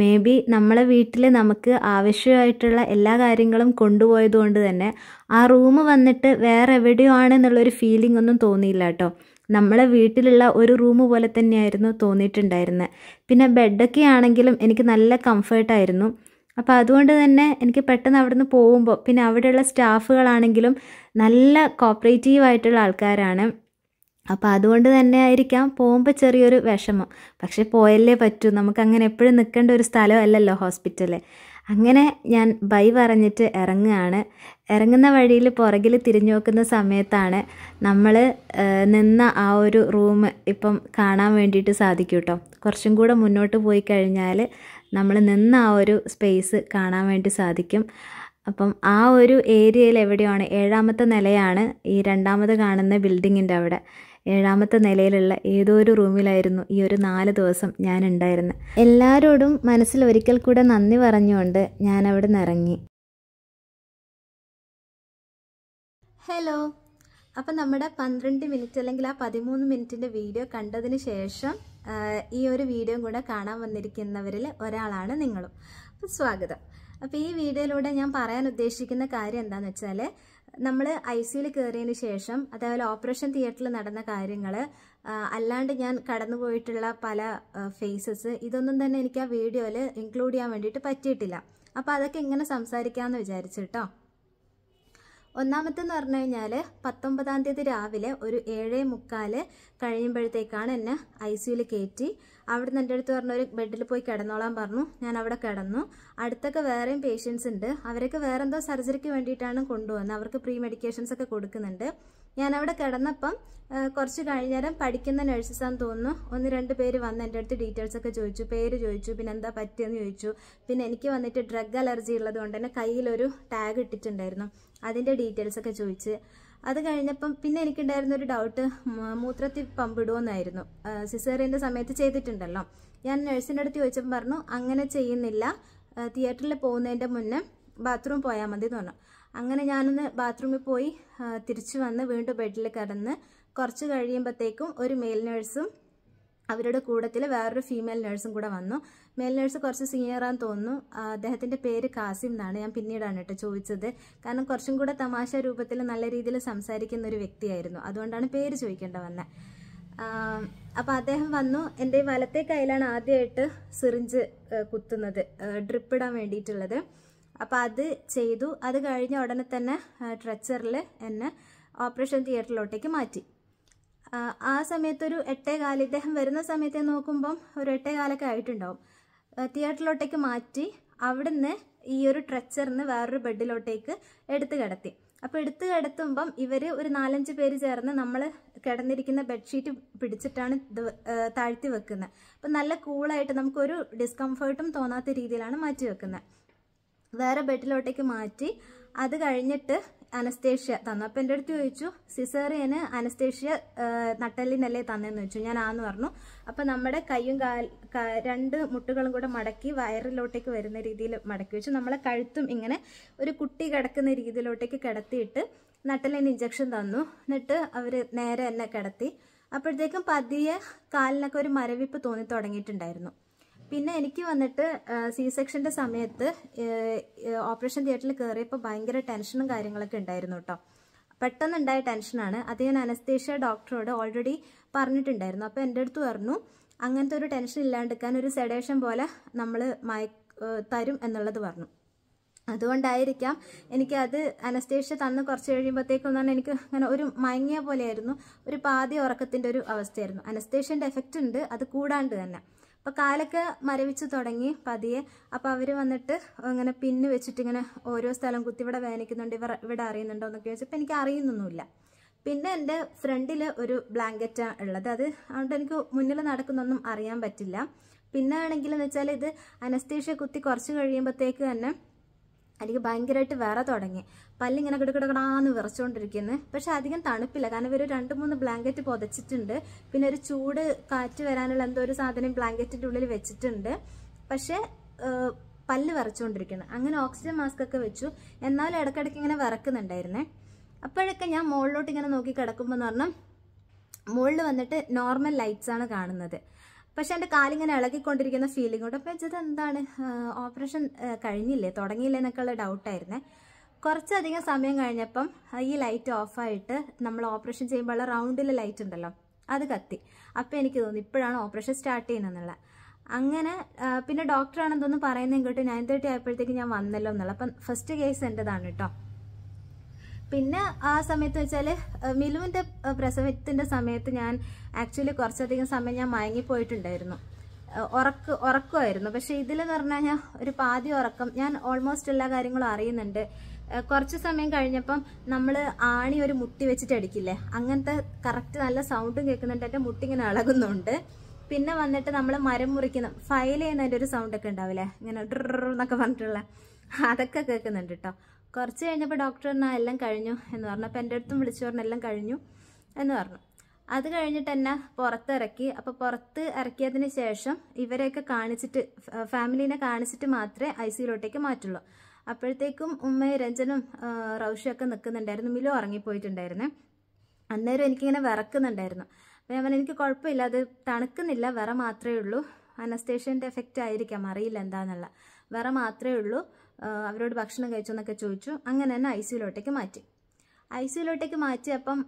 മേ ബി നമ്മളെ വീട്ടിൽ നമുക്ക് ആവശ്യമായിട്ടുള്ള എല്ലാ കാര്യങ്ങളും കൊണ്ടുപോയത് കൊണ്ട് തന്നെ ആ റൂം വന്നിട്ട് വേറെ എവിടെയോ ആണെന്നുള്ളൊരു ഫീലിംഗ് ഒന്നും തോന്നിയില്ല കേട്ടോ നമ്മളെ വീട്ടിലുള്ള ഒരു റൂം പോലെ തന്നെയായിരുന്നു തോന്നിയിട്ടുണ്ടായിരുന്നത് പിന്നെ ബെഡൊക്കെ ആണെങ്കിലും എനിക്ക് നല്ല കംഫർട്ടായിരുന്നു അപ്പോൾ അതുകൊണ്ട് തന്നെ എനിക്ക് പെട്ടെന്ന് നിന്ന് പോകുമ്പോൾ പിന്നെ അവിടെയുള്ള സ്റ്റാഫുകളാണെങ്കിലും നല്ല കോപ്പറേറ്റീവ് ആയിട്ടുള്ള ആൾക്കാരാണ് അപ്പോൾ അതുകൊണ്ട് തന്നെ ആയിരിക്കാം പോകുമ്പോൾ ചെറിയൊരു വിഷമം പക്ഷെ പോയല്ലേ പറ്റൂ നമുക്ക് അങ്ങനെ എപ്പോഴും നിൽക്കേണ്ട ഒരു സ്ഥലം അല്ലല്ലോ ഹോസ്പിറ്റല് അങ്ങനെ ഞാൻ ബൈ പറഞ്ഞിട്ട് ഇറങ്ങുകയാണ് ഇറങ്ങുന്ന വഴിയിൽ പുറകിൽ തിരിഞ്ഞു നോക്കുന്ന സമയത്താണ് നമ്മൾ നിന്ന ആ ഒരു റൂം ഇപ്പം കാണാൻ വേണ്ടിയിട്ട് സാധിക്കും കേട്ടോ കുറച്ചും കൂടെ മുന്നോട്ട് പോയി കഴിഞ്ഞാൽ നമ്മൾ നിന്ന ആ ഒരു സ്പേസ് കാണാൻ വേണ്ടി സാധിക്കും അപ്പം ആ ഒരു ഏരിയയിൽ എവിടെയാണ് ഏഴാമത്തെ നിലയാണ് ഈ രണ്ടാമത് കാണുന്ന ബിൽഡിങ്ങിൻ്റെ അവിടെ ഏഴാമത്തെ നിലയിലുള്ള ഏതോ ഒരു റൂമിലായിരുന്നു ഈ ഒരു നാല് ദിവസം ഞാൻ ഉണ്ടായിരുന്നത് എല്ലാവരോടും മനസ്സിൽ ഒരിക്കൽ കൂടെ നന്ദി പറഞ്ഞുകൊണ്ട് ഞാൻ അവിടെ നിന്ന് ഇറങ്ങി ഹലോ അപ്പം നമ്മുടെ പന്ത്രണ്ട് മിനിറ്റ് അല്ലെങ്കിൽ ആ പതിമൂന്ന് മിനിറ്റിൻ്റെ വീഡിയോ കണ്ടതിന് ശേഷം ഈ ഒരു വീഡിയോ കൂടെ കാണാൻ വന്നിരിക്കുന്നവരിൽ ഒരാളാണ് നിങ്ങളും സ്വാഗതം അപ്പോൾ ഈ വീഡിയോയിലൂടെ ഞാൻ പറയാൻ ഉദ്ദേശിക്കുന്ന കാര്യം എന്താണെന്ന് വെച്ചാൽ നമ്മൾ ഐ സിയിൽ കയറിയതിന് ശേഷം അതേപോലെ ഓപ്പറേഷൻ തിയേറ്ററിൽ നടന്ന കാര്യങ്ങൾ അല്ലാണ്ട് ഞാൻ കടന്നുപോയിട്ടുള്ള പല ഫേസസ് ഇതൊന്നും തന്നെ എനിക്ക് ആ വീഡിയോയിൽ ഇൻക്ലൂഡ് ചെയ്യാൻ വേണ്ടിയിട്ട് പറ്റിയിട്ടില്ല അപ്പോൾ അതൊക്കെ ഇങ്ങനെ സംസാരിക്കാമെന്ന് വിചാരിച്ചിട്ടോ ഒന്നാമത്തെന്ന് പറഞ്ഞു കഴിഞ്ഞാൽ പത്തൊമ്പതാം തീയതി രാവിലെ ഒരു ഏഴേ മുക്കാൽ കഴിയുമ്പോഴത്തേക്കാണ് എന്നെ ഐ സിയിൽ കയറ്റി അവിടെ നിന്ന് എൻ്റെ അടുത്ത് പറഞ്ഞ ഒരു ബെഡിൽ പോയി കിടന്നോളാൻ പറഞ്ഞു ഞാൻ അവിടെ കിടന്നു അടുത്തൊക്കെ വേറെയും പേഷ്യൻസ് ഉണ്ട് അവരൊക്കെ വേറെ എന്തോ സർജറിക്ക് വേണ്ടിയിട്ടാണ് കൊണ്ടുവന്നത് അവർക്ക് പ്രീ മെഡിക്കേഷൻസ് ഒക്കെ കൊടുക്കുന്നുണ്ട് ഞാൻ അവിടെ കിടന്നപ്പം കുറച്ച് കഴിഞ്ഞേരം പഠിക്കുന്ന നഴ്സസാന്ന് തോന്നുന്നു ഒന്ന് രണ്ട് പേര് വന്ന് എൻ്റെ അടുത്ത് ഡീറ്റെയിൽസ് ഒക്കെ ചോദിച്ചു പേര് ചോദിച്ചു പിന്നെ എന്താ പറ്റിയെന്ന് ചോദിച്ചു പിന്നെ എനിക്ക് വന്നിട്ട് ഡ്രഗ് അലർജി ഉള്ളത് കൊണ്ട് തന്നെ കയ്യിലൊരു ടാഗ് ഇട്ടിട്ടുണ്ടായിരുന്നു അതിൻ്റെ ഡീറ്റെയിൽസ് ഒക്കെ ചോദിച്ച് അത് കഴിഞ്ഞപ്പം പിന്നെ എനിക്കുണ്ടായിരുന്ന ഒരു ഡൗട്ട് മൂത്രത്തിൽ പമ്പിടുമെന്നായിരുന്നു സിസേറിയൻ്റെ സമയത്ത് ചെയ്തിട്ടുണ്ടല്ലോ ഞാൻ നഴ്സിൻ്റെ അടുത്ത് ചോദിച്ചപ്പോൾ പറഞ്ഞു അങ്ങനെ ചെയ്യുന്നില്ല തിയേറ്ററിൽ പോകുന്നതിൻ്റെ മുന്നേ ബാത്റൂം പോയാൽ മതി എന്ന് പറഞ്ഞു അങ്ങനെ ഞാനൊന്ന് ബാത്റൂമിൽ പോയി തിരിച്ചു വന്ന് വീണ്ടും ബെഡിൽ കിടന്ന് കുറച്ച് കഴിയുമ്പോഴത്തേക്കും ഒരു മെയിൽ നഴ്സും അവരുടെ കൂടത്തിൽ വേറൊരു ഫീമെയിൽ നേഴ്സും കൂടെ വന്നു മെയിൽ നേഴ്സ് കുറച്ച് സീനിയറാന്ന് തോന്നുന്നു അദ്ദേഹത്തിൻ്റെ പേര് കാസിം എന്നാണ് ഞാൻ പിന്നീടാണ് കേട്ടോ ചോദിച്ചത് കാരണം കുറച്ചും കൂടെ തമാശ രൂപത്തിൽ നല്ല രീതിയിൽ സംസാരിക്കുന്ന ഒരു വ്യക്തിയായിരുന്നു അതുകൊണ്ടാണ് പേര് ചോദിക്കേണ്ട വന്നത് അപ്പോൾ അദ്ദേഹം വന്നു എൻ്റെ വലത്തെ കയ്യിലാണ് ആദ്യമായിട്ട് സിറിഞ്ച് കുത്തുന്നത് ഡ്രിപ്പ് ഇടാൻ വേണ്ടിയിട്ടുള്ളത് അപ്പോൾ അത് ചെയ്തു അത് കഴിഞ്ഞ ഉടനെ തന്നെ ട്രച്ചറിൽ എന്നെ ഓപ്പറേഷൻ തിയേറ്ററിലോട്ടേക്ക് മാറ്റി ആ സമയത്തൊരു എട്ടേകാല് ഇദ്ദേഹം വരുന്ന സമയത്തെ നോക്കുമ്പം ഒരു എട്ടേകാലൊക്കെ ആയിട്ടുണ്ടാവും തിയേറ്ററിലോട്ടേക്ക് മാറ്റി അവിടുന്ന് ഈ ഒരു ട്രെച്ചറിന് വേറൊരു ബെഡിലോട്ടേക്ക് എടുത്തു കിടത്തി അപ്പോൾ എടുത്തു കിടത്തുമ്പം ഇവർ ഒരു നാലഞ്ച് പേര് ചേർന്ന് നമ്മൾ കിടന്നിരിക്കുന്ന ബെഡ്ഷീറ്റ് പിടിച്ചിട്ടാണ് താഴ്ത്തി വെക്കുന്നത് അപ്പം നല്ല കൂളായിട്ട് നമുക്കൊരു ഡിസ്കംഫേർട്ടും തോന്നാത്ത രീതിയിലാണ് മാറ്റി വെക്കുന്നത് വേറെ ബെഡിലോട്ടേക്ക് മാറ്റി അത് കഴിഞ്ഞിട്ട് അനസ്തേഷ്യ തന്നു എൻ്റെ അടുത്ത് ചോദിച്ചു സിസേറിയന് അനസ്തേഷ്യ നട്ടലിനല്ലേ തന്നെന്ന് ചോദിച്ചു ഞാൻ ആന്ന് പറഞ്ഞു അപ്പം നമ്മുടെ കൈയും കാൽ രണ്ട് മുട്ടുകളും കൂടെ മടക്കി വയറിലോട്ടേക്ക് വരുന്ന രീതിയിൽ മടക്കി വെച്ചു നമ്മളെ കഴുത്തും ഇങ്ങനെ ഒരു കുട്ടി കിടക്കുന്ന രീതിയിലോട്ടേക്ക് കിടത്തിയിട്ട് നട്ടലിന് ഇഞ്ചക്ഷൻ തന്നു എന്നിട്ട് അവർ നേരെ എന്നെ കിടത്തി അപ്പോഴത്തേക്കും പതിയെ കാലിനൊക്കെ ഒരു മരവിപ്പ് തോന്നി തുടങ്ങിയിട്ടുണ്ടായിരുന്നു പിന്നെ എനിക്ക് വന്നിട്ട് സി സെക്ഷൻ്റെ സമയത്ത് ഓപ്പറേഷൻ തിയേറ്ററിൽ കയറിയപ്പോൾ ഭയങ്കര ടെൻഷനും കാര്യങ്ങളൊക്കെ ഉണ്ടായിരുന്നു കേട്ടോ പെട്ടെന്നുണ്ടായ ടെൻഷനാണ് അത് ഞാൻ അനസ്തേഷ്യ ഡോക്ടറോട് ഓൾറെഡി പറഞ്ഞിട്ടുണ്ടായിരുന്നു അപ്പോൾ എൻ്റെ അടുത്ത് പറഞ്ഞു അങ്ങനത്തെ ഒരു ടെൻഷൻ ഇല്ലാണ്ടിരിക്കാൻ ഒരു സെഡേഷൻ പോലെ നമ്മൾ മയ തരും എന്നുള്ളത് പറഞ്ഞു അതുകൊണ്ടായിരിക്കാം എനിക്കത് അനസ്തേഷ്യ തന്ന് കുറച്ച് കഴിയുമ്പോഴത്തേക്കൊന്നാണ് എനിക്ക് അങ്ങനെ ഒരു മയങ്ങിയ പോലെയായിരുന്നു ഒരു പാതി ഉറക്കത്തിൻ്റെ ഒരു അവസ്ഥയായിരുന്നു അനസ്തേഷ്യൻ്റെ എഫക്റ്റ് ഉണ്ട് അത് കൂടാണ്ട് തന്നെ അപ്പോൾ കാലൊക്കെ മരവിച്ച് തുടങ്ങി പതിയെ അപ്പോൾ അവർ വന്നിട്ട് ഇങ്ങനെ പിന്ന് വെച്ചിട്ട് ഇങ്ങനെ ഓരോ സ്ഥലം കുത്തി ഇവിടെ വേദനിക്കുന്നുണ്ട് ഇവർ ഇവിടെ അറിയുന്നുണ്ടോ എന്നൊക്കെ ചോദിച്ചപ്പോൾ എനിക്ക് അറിയുന്നൊന്നുമില്ല പിന്നെ എൻ്റെ ഫ്രണ്ടിൽ ഒരു ബ്ലാങ്കറ്റാണ് ഉള്ളത് അത് അതുകൊണ്ട് എനിക്ക് മുന്നിൽ നടക്കുന്നൊന്നും അറിയാൻ പറ്റില്ല പിന്നെ ആണെങ്കിൽ എന്ന് വെച്ചാൽ ഇത് അനസ്തീഷ കുത്തി കുറച്ച് കഴിയുമ്പോഴത്തേക്ക് തന്നെ എനിക്ക് ഭയങ്കരമായിട്ട് വേറെ തുടങ്ങി പല്ലിങ്ങനെ കിടകിടകടാന്ന് വിറച്ചുകൊണ്ടിരിക്കുന്നത് പക്ഷെ അധികം തണുപ്പില്ല കാരണം ഇവർ രണ്ട് മൂന്ന് ബ്ലാങ്കറ്റ് പുതച്ചിട്ടുണ്ട് പിന്നെ ഒരു ചൂട് കാറ്റ് വരാനുള്ള എന്തോ ഒരു സാധനം ബ്ലാങ്കറ്റിൻ്റെ ഉള്ളിൽ വെച്ചിട്ടുണ്ട് പക്ഷെ പല്ല് വിറച്ചുകൊണ്ടിരിക്കണം അങ്ങനെ ഓക്സിജൻ മാസ്ക് ഒക്കെ വെച്ചു എന്നാലും ഇടയ്ക്കിടയ്ക്ക് ഇങ്ങനെ വിറക്കുന്നുണ്ടായിരുന്നേ അപ്പോഴൊക്കെ ഞാൻ മുകളിലോട്ട് ഇങ്ങനെ നോക്കി കിടക്കുമ്പോൾ എന്ന് പറഞ്ഞാൽ മുകളിൽ വന്നിട്ട് നോർമൽ ലൈറ്റ്സ് ആണ് കാണുന്നത് പക്ഷെ എൻ്റെ കാലിങ്ങനെ ഇളകിക്കൊണ്ടിരിക്കുന്ന ഫീലിംഗ് കൊണ്ട് അപ്പോൾ ഇത് എന്താണ് ഓപ്പറേഷൻ കഴിഞ്ഞില്ലേ തുടങ്ങിയില്ലേ എന്നൊക്കെയുള്ള ഡൗട്ടായിരുന്നേ കുറച്ചധികം സമയം കഴിഞ്ഞപ്പം ഈ ലൈറ്റ് ഓഫായിട്ട് നമ്മൾ ഓപ്പറേഷൻ ചെയ്യുമ്പോഴുള്ള റൗണ്ടിലെ ലൈറ്റ് ഉണ്ടല്ലോ അത് കത്തി അപ്പം എനിക്ക് തോന്നി ഇപ്പോഴാണ് ഓപ്പറേഷൻ സ്റ്റാർട്ട് ചെയ്യുന്നതെന്നുള്ള അങ്ങനെ പിന്നെ ഡോക്ടറാണെന്നൊന്നും പറയുന്നതെങ്കിൽ ഇങ്ങോട്ട് നയൻ തേർട്ടി ആയപ്പോഴത്തേക്ക് ഞാൻ വന്നല്ലോ എന്നുള്ള അപ്പം ഫസ്റ്റ് കേസ് എൻ്റെതാണ് കേട്ടോ പിന്നെ ആ സമയത്ത് വെച്ചാൽ മിലുവിൻ്റെ പ്രസവത്തിൻ്റെ സമയത്ത് ഞാൻ ആക്ച്വലി കുറച്ചധികം സമയം ഞാൻ മയങ്ങിപ്പോയിട്ടുണ്ടായിരുന്നു ഉറക്ക് ഉറക്കമായിരുന്നു പക്ഷെ ഇതിലെന്ന് പറഞ്ഞു കഴിഞ്ഞാൽ ഒരു പാതി ഉറക്കം ഞാൻ ഓൾമോസ്റ്റ് എല്ലാ കാര്യങ്ങളും അറിയുന്നുണ്ട് കുറച്ച് സമയം കഴിഞ്ഞപ്പം നമ്മൾ ആണി ഒരു മുട്ടി വെച്ചിട്ട് അടിക്കില്ലേ അങ്ങനത്തെ കറക്റ്റ് നല്ല സൗണ്ടും കേൾക്കുന്നുണ്ട് എൻ്റെ മുട്ടിങ്ങനെ ഇളകുന്നുണ്ട് പിന്നെ വന്നിട്ട് നമ്മൾ മരം മുറിക്കുന്ന ഫയൽ ചെയ്യുന്നതിൻ്റെ ഒരു സൗണ്ടൊക്കെ ഉണ്ടാവില്ലേ ഇങ്ങനെ ഡ്രെന്നൊക്കെ പറഞ്ഞിട്ടുള്ള അതൊക്കെ കേൾക്കുന്നുണ്ട് കേട്ടോ കുറച്ച് കഴിഞ്ഞപ്പോൾ ഡോക്ടർ എന്നാൽ എല്ലാം കഴിഞ്ഞു എന്ന് പറഞ്ഞു അപ്പോൾ എൻ്റെ അടുത്തും വിളിച്ചു പറഞ്ഞെല്ലാം എല്ലാം കഴിഞ്ഞു എന്ന് പറഞ്ഞു അത് കഴിഞ്ഞിട്ട് എന്നെ പുറത്തിറക്കി അപ്പോൾ പുറത്ത് ഇറക്കിയതിന് ശേഷം ഇവരെയൊക്കെ കാണിച്ചിട്ട് ഫാമിലീനെ കാണിച്ചിട്ട് മാത്രമേ ഐ സിയിലോട്ടേക്ക് മാറ്റുള്ളൂ അപ്പോഴത്തേക്കും ഉമ്മയും രഞ്ജനും റൗഷയൊക്കെ നിൽക്കുന്നുണ്ടായിരുന്നു മിലു ഉറങ്ങിപ്പോയിട്ടുണ്ടായിരുന്നു അന്നേരം എനിക്കിങ്ങനെ വിറക്കുന്നുണ്ടായിരുന്നു അപ്പോൾ ഞാൻ എനിക്ക് കുഴപ്പമില്ല അത് തണുക്കുന്നില്ല വിറ മാത്രമേ ഉള്ളൂ അനസ്റ്റേഷ്യൻ്റെ എഫക്റ്റ് ആയിരിക്കാം അറിയില്ല എന്താന്നുള്ള വിറ മാത്രമേ ഉള്ളൂ അവരോട് ഭക്ഷണം കഴിച്ചു എന്നൊക്കെ ചോദിച്ചു അങ്ങനെ തന്നെ ഐ സിയിലോട്ടേക്ക് മാറ്റി ഐ സിയിലോട്ടേക്ക് മാറ്റി അപ്പം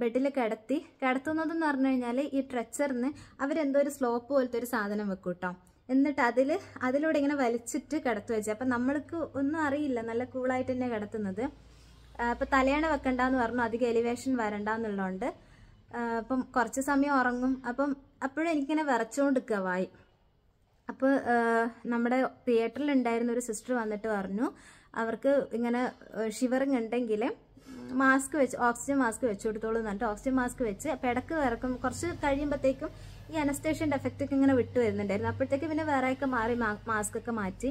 ബെഡിൽ കിടത്തി കിടത്തുന്നതെന്ന് പറഞ്ഞു കഴിഞ്ഞാൽ ഈ ട്രെച്ചറിന് അവരെന്തോ ഒരു സ്ലോപ്പ് പോലത്തെ ഒരു സാധനം വെക്കും കേട്ടോ എന്നിട്ട് അതിൽ അതിലൂടെ ഇങ്ങനെ വലിച്ചിട്ട് കിടത്തു വെച്ചു അപ്പം നമ്മൾക്ക് ഒന്നും അറിയില്ല നല്ല കൂളായിട്ട് തന്നെ കിടത്തുന്നത് അപ്പം തലയണ വെക്കണ്ടെന്ന് പറഞ്ഞു അധികം എലിവേഷൻ വരണ്ടെന്നുള്ളതുകൊണ്ട് അപ്പം കുറച്ച് സമയം ഉറങ്ങും അപ്പം അപ്പോഴും എനിക്കിങ്ങനെ വിറച്ചുകൊണ്ടിരിക്കുക വായി അപ്പോൾ നമ്മുടെ തിയേറ്ററിൽ ഉണ്ടായിരുന്ന ഒരു സിസ്റ്റർ വന്നിട്ട് പറഞ്ഞു അവർക്ക് ഇങ്ങനെ ഷിവറിങ് ഉണ്ടെങ്കിൽ മാസ്ക് വെച്ച് ഓക്സിജൻ മാസ്ക് വെച്ച് കൊടുത്തോളൂ എന്നിട്ട് ഓക്സിജൻ മാസ്ക് വെച്ച് പിടക്ക് വിറക്കും കുറച്ച് കഴിയുമ്പോഴത്തേക്കും ഈ അനസ്റ്റേഷ്യൻ്റെ എഫക്റ്റ് ഒക്കെ ഇങ്ങനെ വിട്ടു വരുന്നുണ്ടായിരുന്നു അപ്പോഴത്തേക്ക് പിന്നെ ഒക്കെ മാറി മാസ്ക് ഒക്കെ മാറ്റി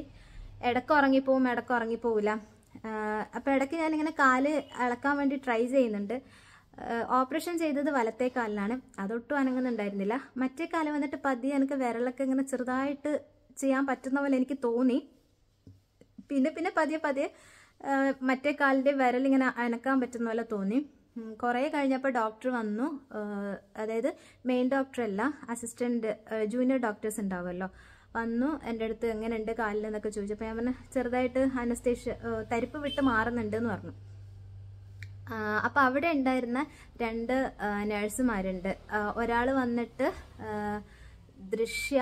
ഇടക്ക് ഉറങ്ങിപ്പോവും ഇടക്ക് ഉറങ്ങിപ്പോവില്ല അപ്പോൾ ഇടയ്ക്ക് ഞാനിങ്ങനെ കാല് ഇളക്കാൻ വേണ്ടി ട്രൈ ചെയ്യുന്നുണ്ട് ഓപ്പറേഷൻ ചെയ്തത് വലത്തെ കാലിലാണ് അതൊട്ടും അനങ്ങുന്നുണ്ടായിരുന്നില്ല മറ്റേ കാലം വന്നിട്ട് പതിയെ എനിക്ക് വിരലൊക്കെ ഇങ്ങനെ ചെറുതായിട്ട് ചെയ്യാൻ പറ്റുന്ന പോലെ എനിക്ക് തോന്നി പിന്നെ പിന്നെ പതിയെ പതിയെ മറ്റേ കാലിൻ്റെ വിരൽ ഇങ്ങനെ അനക്കാൻ പറ്റുന്ന പോലെ തോന്നി കുറേ കഴിഞ്ഞപ്പോൾ ഡോക്ടർ വന്നു അതായത് മെയിൻ ഡോക്ടറല്ല അസിസ്റ്റന്റ് ജൂനിയർ ഡോക്ടേഴ്സ് ഉണ്ടാവുമല്ലോ വന്നു എൻ്റെ അടുത്ത് എങ്ങനെയുണ്ട് കാലിൽ എന്നൊക്കെ അപ്പോൾ ഞാൻ പറഞ്ഞു ചെറുതായിട്ട് അനസ്തേഷ്യ തരിപ്പ് വിട്ട് മാറുന്നുണ്ട് എന്ന് പറഞ്ഞു അപ്പോൾ അവിടെ ഉണ്ടായിരുന്ന രണ്ട് നേഴ്സുമാരുണ്ട് ഒരാൾ വന്നിട്ട് ദൃശ്യ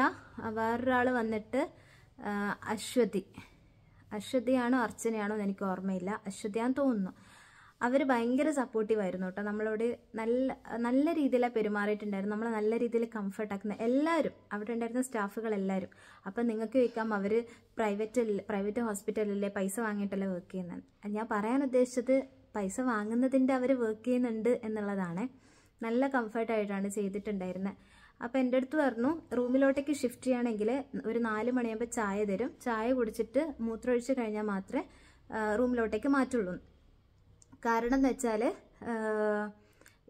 വേറൊരാൾ വന്നിട്ട് അശ്വതി അശ്വതിയാണോ അർച്ചനയാണോ എന്ന് എനിക്ക് ഓർമ്മയില്ല അശ്വതിയാന്ന് തോന്നുന്നു അവർ ഭയങ്കര സപ്പോർട്ടീവ് ആയിരുന്നു കേട്ടോ നമ്മളോട് നല്ല നല്ല രീതിയിലാണ് പെരുമാറിയിട്ടുണ്ടായിരുന്നു നമ്മളെ നല്ല രീതിയിൽ കംഫർട്ടാക്കുന്ന എല്ലാവരും അവിടെ ഉണ്ടായിരുന്ന സ്റ്റാഫുകളെല്ലാവരും അപ്പം നിങ്ങൾക്ക് ചോദിക്കാം അവർ പ്രൈവറ്റ് പ്രൈവറ്റ് ഹോസ്പിറ്റലല്ലേ പൈസ വാങ്ങിയിട്ടല്ലേ വർക്ക് ചെയ്യുന്നത് ഞാൻ പറയാൻ ഉദ്ദേശിച്ചത് പൈസ വാങ്ങുന്നതിൻ്റെ അവർ വർക്ക് ചെയ്യുന്നുണ്ട് എന്നുള്ളതാണ് നല്ല കംഫർട്ടായിട്ടാണ് ചെയ്തിട്ടുണ്ടായിരുന്നത് അപ്പോൾ എൻ്റെ അടുത്ത് പറഞ്ഞു റൂമിലോട്ടേക്ക് ഷിഫ്റ്റ് ചെയ്യുകയാണെങ്കിൽ ഒരു നാല് മണിയാകുമ്പോൾ ചായ തരും ചായ കുടിച്ചിട്ട് മൂത്രമൊഴിച്ച് കഴിഞ്ഞാൽ മാത്രമേ റൂമിലോട്ടേക്ക് മാറ്റുള്ളൂ കാരണം എന്ന് വെച്ചാൽ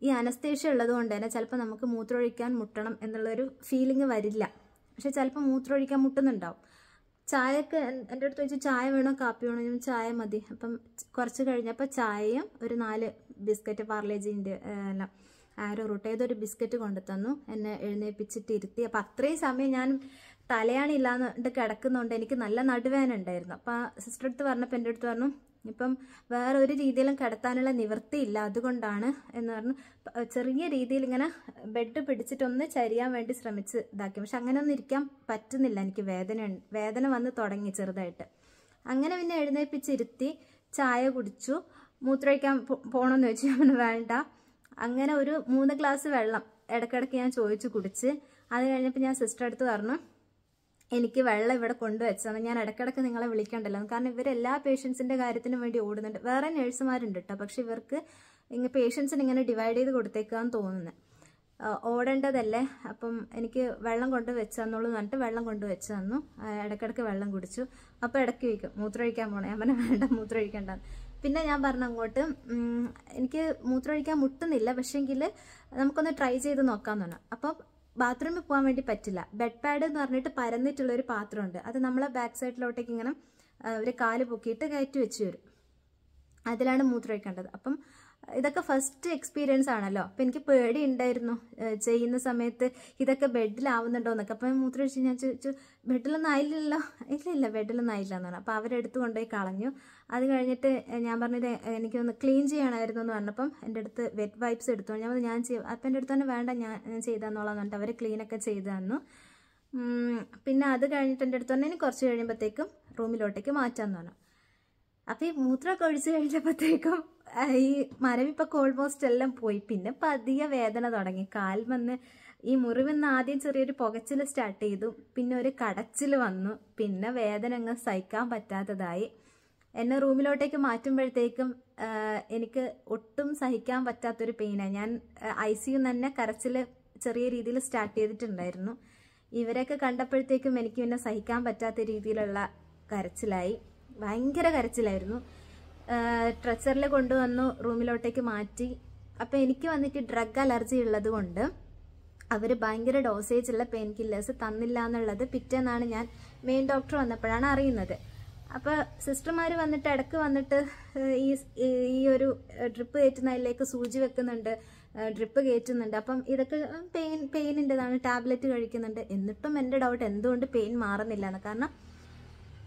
ഈ അനസ്തേഷ്യ ഉള്ളത് കൊണ്ട് തന്നെ ചിലപ്പോൾ നമുക്ക് മൂത്രമൊഴിക്കാൻ മുട്ടണം എന്നുള്ളൊരു ഫീലിംഗ് വരില്ല പക്ഷെ ചിലപ്പോൾ മൂത്രമൊഴിക്കാൻ മുട്ടുന്നുണ്ടാവും ചായയൊക്കെ എൻ്റെ അടുത്ത് ചോദിച്ചു ചായ വേണോ കാപ്പി വേണോ ഞാൻ ചായ മതി അപ്പം കുറച്ച് കഴിഞ്ഞപ്പോൾ ചായയും ഒരു നാല് ബിസ്ക്കറ്റ് പാർലേജിൻ്റെ എല്ലാം ആരോ റൂട്ട് ഏതൊരു ബിസ്ക്കറ്റ് കൊണ്ടു തന്നു എന്നെ എഴുന്നേപ്പിച്ചിട്ട് ഇരുത്തി അപ്പം അത്രയും സമയം ഞാൻ തലയാണില്ലാണ്ട് കിടക്കുന്നുണ്ട് എനിക്ക് നല്ല നടുവേന ഉണ്ടായിരുന്നു അപ്പം ആ സിസ്റ്റർ അടുത്ത് പറഞ്ഞപ്പോൾ എൻ്റെ അടുത്ത് പറഞ്ഞു ഇപ്പം വേറെ ഒരു രീതിയിലും കിടത്താനുള്ള നിവൃത്തിയില്ല അതുകൊണ്ടാണ് എന്ന് പറഞ്ഞു ചെറിയ രീതിയിൽ ഇങ്ങനെ ബെഡ് പിടിച്ചിട്ടൊന്ന് ചരിയാൻ വേണ്ടി ശ്രമിച്ച് ഇതാക്കി പക്ഷെ അങ്ങനെ ഒന്നും ഇരിക്കാൻ പറ്റുന്നില്ല എനിക്ക് വേദന വേദന വന്ന് തുടങ്ങി ചെറുതായിട്ട് അങ്ങനെ പിന്നെ എഴുന്നേപ്പിച്ചിരുത്തി ചായ കുടിച്ചു മൂത്രമൊഴിക്കാൻ പോകണമെന്ന് ചോദിച്ചു വേണ്ട അങ്ങനെ ഒരു മൂന്ന് ഗ്ലാസ് വെള്ളം ഇടയ്ക്കിടയ്ക്ക് ഞാൻ ചോദിച്ചു കുടിച്ച് അത് കഴിഞ്ഞപ്പോൾ ഞാൻ സിസ്റ്റർ അടുത്ത് പറഞ്ഞു എനിക്ക് വെള്ളം ഇവിടെ കൊണ്ടുവച്ചാണ് ഞാൻ ഇടയ്ക്കിടയ്ക്ക് നിങ്ങളെ വിളിക്കണ്ടല്ലോ കാരണം ഇവർ എല്ലാ പേഷ്യൻസിൻ്റെ കാര്യത്തിനും വേണ്ടി ഓടുന്നുണ്ട് വേറെ നഴ്സുമാരുണ്ട് കേട്ടോ പക്ഷെ ഇവർക്ക് ഇങ്ങനെ പേഷ്യൻസിന് ഇങ്ങനെ ഡിവൈഡ് ചെയ്ത് കൊടുത്തേക്കാന്ന് തോന്നുന്നത് ഓടേണ്ടതല്ലേ അപ്പം എനിക്ക് വെള്ളം കൊണ്ട് വെച്ചെന്നുള്ളൂ പറഞ്ഞിട്ട് വെള്ളം കൊണ്ട് വെച്ച് തന്നു ഇടയ്ക്കിടയ്ക്ക് വെള്ളം കുടിച്ചു അപ്പോൾ ഇടയ്ക്ക് വയ്ക്കും മൂത്രമൊഴിക്കാൻ പോകണം അമ്മനെ പറഞ്ഞാൽ വേണ്ട മൂത്രമൊഴിക്കേണ്ടെന്ന് പിന്നെ ഞാൻ പറഞ്ഞ അങ്ങോട്ട് എനിക്ക് മൂത്രമൊഴിക്കാൻ മുട്ടുന്നില്ല പക്ഷേങ്കിൽ നമുക്കൊന്ന് ട്രൈ ചെയ്ത് നോക്കാമെന്ന് പറഞ്ഞു അപ്പം ബാത്റൂമിൽ പോകാൻ വേണ്ടി പറ്റില്ല ബെഡ് പാഡ് എന്ന് പറഞ്ഞിട്ട് പരന്നിട്ടുള്ള ഒരു പാത്രമുണ്ട് അത് നമ്മളെ ബാക്ക് സൈഡിലോട്ടേക്ക് ഇങ്ങനെ ഒരു കാല് പൊക്കിയിട്ട് കയറ്റി വെച്ച് വരും അതിലാണ് മൂത്രമൊഴിക്കേണ്ടത് അപ്പം ഇതൊക്കെ ഫസ്റ്റ് എക്സ്പീരിയൻസ് ആണല്ലോ അപ്പം എനിക്ക് പേടി ഉണ്ടായിരുന്നു ചെയ്യുന്ന സമയത്ത് ഇതൊക്കെ ബെഡിലാവുന്നുണ്ടോ എന്നൊക്കെ അപ്പം മൂത്രമൊഴിച്ച് ഞാൻ ചോദിച്ചു ബെഡിലൊന്നും ആയില്ലല്ലോ ഇല്ല ഇല്ല ബെഡിലൊന്നും ആയില്ല എന്ന് പറഞ്ഞു അപ്പോൾ അവരെടുത്ത് കൊണ്ടുപോയി കളഞ്ഞു അത് കഴിഞ്ഞിട്ട് ഞാൻ പറഞ്ഞത് എനിക്കൊന്ന് ക്ലീൻ ചെയ്യണമായിരുന്നു എന്ന് പറഞ്ഞപ്പം എൻ്റെ അടുത്ത് വെറ്റ് വൈപ്സ് എടുത്തു ഞാൻ ഞാൻ ചെയ്യും അപ്പം എൻ്റെ അടുത്ത് തന്നെ വേണ്ട ഞാൻ ഞാൻ പറഞ്ഞിട്ട് അവർ ക്ലീനൊക്കെ ചെയ്തു തന്നു പിന്നെ അത് കഴിഞ്ഞിട്ട് എൻ്റെ അടുത്ത് തന്നെ ഇനി കുറച്ച് കഴിയുമ്പോഴത്തേക്കും റൂമിലോട്ടേക്ക് മാറ്റാമെന്ന് പറഞ്ഞു അപ്പം ഈ മൂത്രമൊക്കെ ഒഴിച്ചു കഴിഞ്ഞപ്പോഴത്തേക്കും ഈ മരവിപ്പൊക്കെ ഓൾമോസ്റ്റ് എല്ലാം പോയി പിന്നെ പതിയെ വേദന തുടങ്ങി കാൽ വന്ന് ഈ മുറിവെന്ന് ആദ്യം ചെറിയൊരു പുകച്ചിൽ സ്റ്റാർട്ട് ചെയ്തു പിന്നെ ഒരു കടച്ചിൽ വന്നു പിന്നെ വേദന അങ്ങ് സഹിക്കാൻ പറ്റാത്തതായി എന്നെ റൂമിലോട്ടേക്ക് മാറ്റുമ്പോഴത്തേക്കും എനിക്ക് ഒട്ടും സഹിക്കാൻ പറ്റാത്തൊരു പെയിനാണ് ഞാൻ ഐ യു തന്നെ കരച്ചിൽ ചെറിയ രീതിയിൽ സ്റ്റാർട്ട് ചെയ്തിട്ടുണ്ടായിരുന്നു ഇവരെയൊക്കെ കണ്ടപ്പോഴത്തേക്കും എനിക്ക് പിന്നെ സഹിക്കാൻ പറ്റാത്ത രീതിയിലുള്ള കരച്ചിലായി ഭയങ്കര കരച്ചിലായിരുന്നു ട്രച്ചറിൽ കൊണ്ടുവന്നു റൂമിലോട്ടേക്ക് മാറ്റി അപ്പോൾ എനിക്ക് വന്നിട്ട് ഡ്രഗ് അലർജി ഉള്ളത് കൊണ്ട് അവർ ഭയങ്കര ഉള്ള പെയിൻ കില്ലേഴ്സ് തന്നില്ല എന്നുള്ളത് പിറ്റേന്നാണ് ഞാൻ മെയിൻ ഡോക്ടർ വന്നപ്പോഴാണ് അറിയുന്നത് അപ്പോൾ സിസ്റ്റർമാർ വന്നിട്ട് ഇടക്ക് വന്നിട്ട് ഈ ഈ ഒരു ഡ്രിപ്പ് കയറ്റുന്നതിലേക്ക് സൂചി വെക്കുന്നുണ്ട് ഡ്രിപ്പ് കയറ്റുന്നുണ്ട് അപ്പം ഇതൊക്കെ പെയിൻ പെയിനിൻ്റെതാണ് ടാബ്ലറ്റ് കഴിക്കുന്നുണ്ട് എന്നിട്ടും എൻ്റെ ഡൗട്ട് എന്തുകൊണ്ട് പെയിൻ മാറുന്നില്ല കാരണം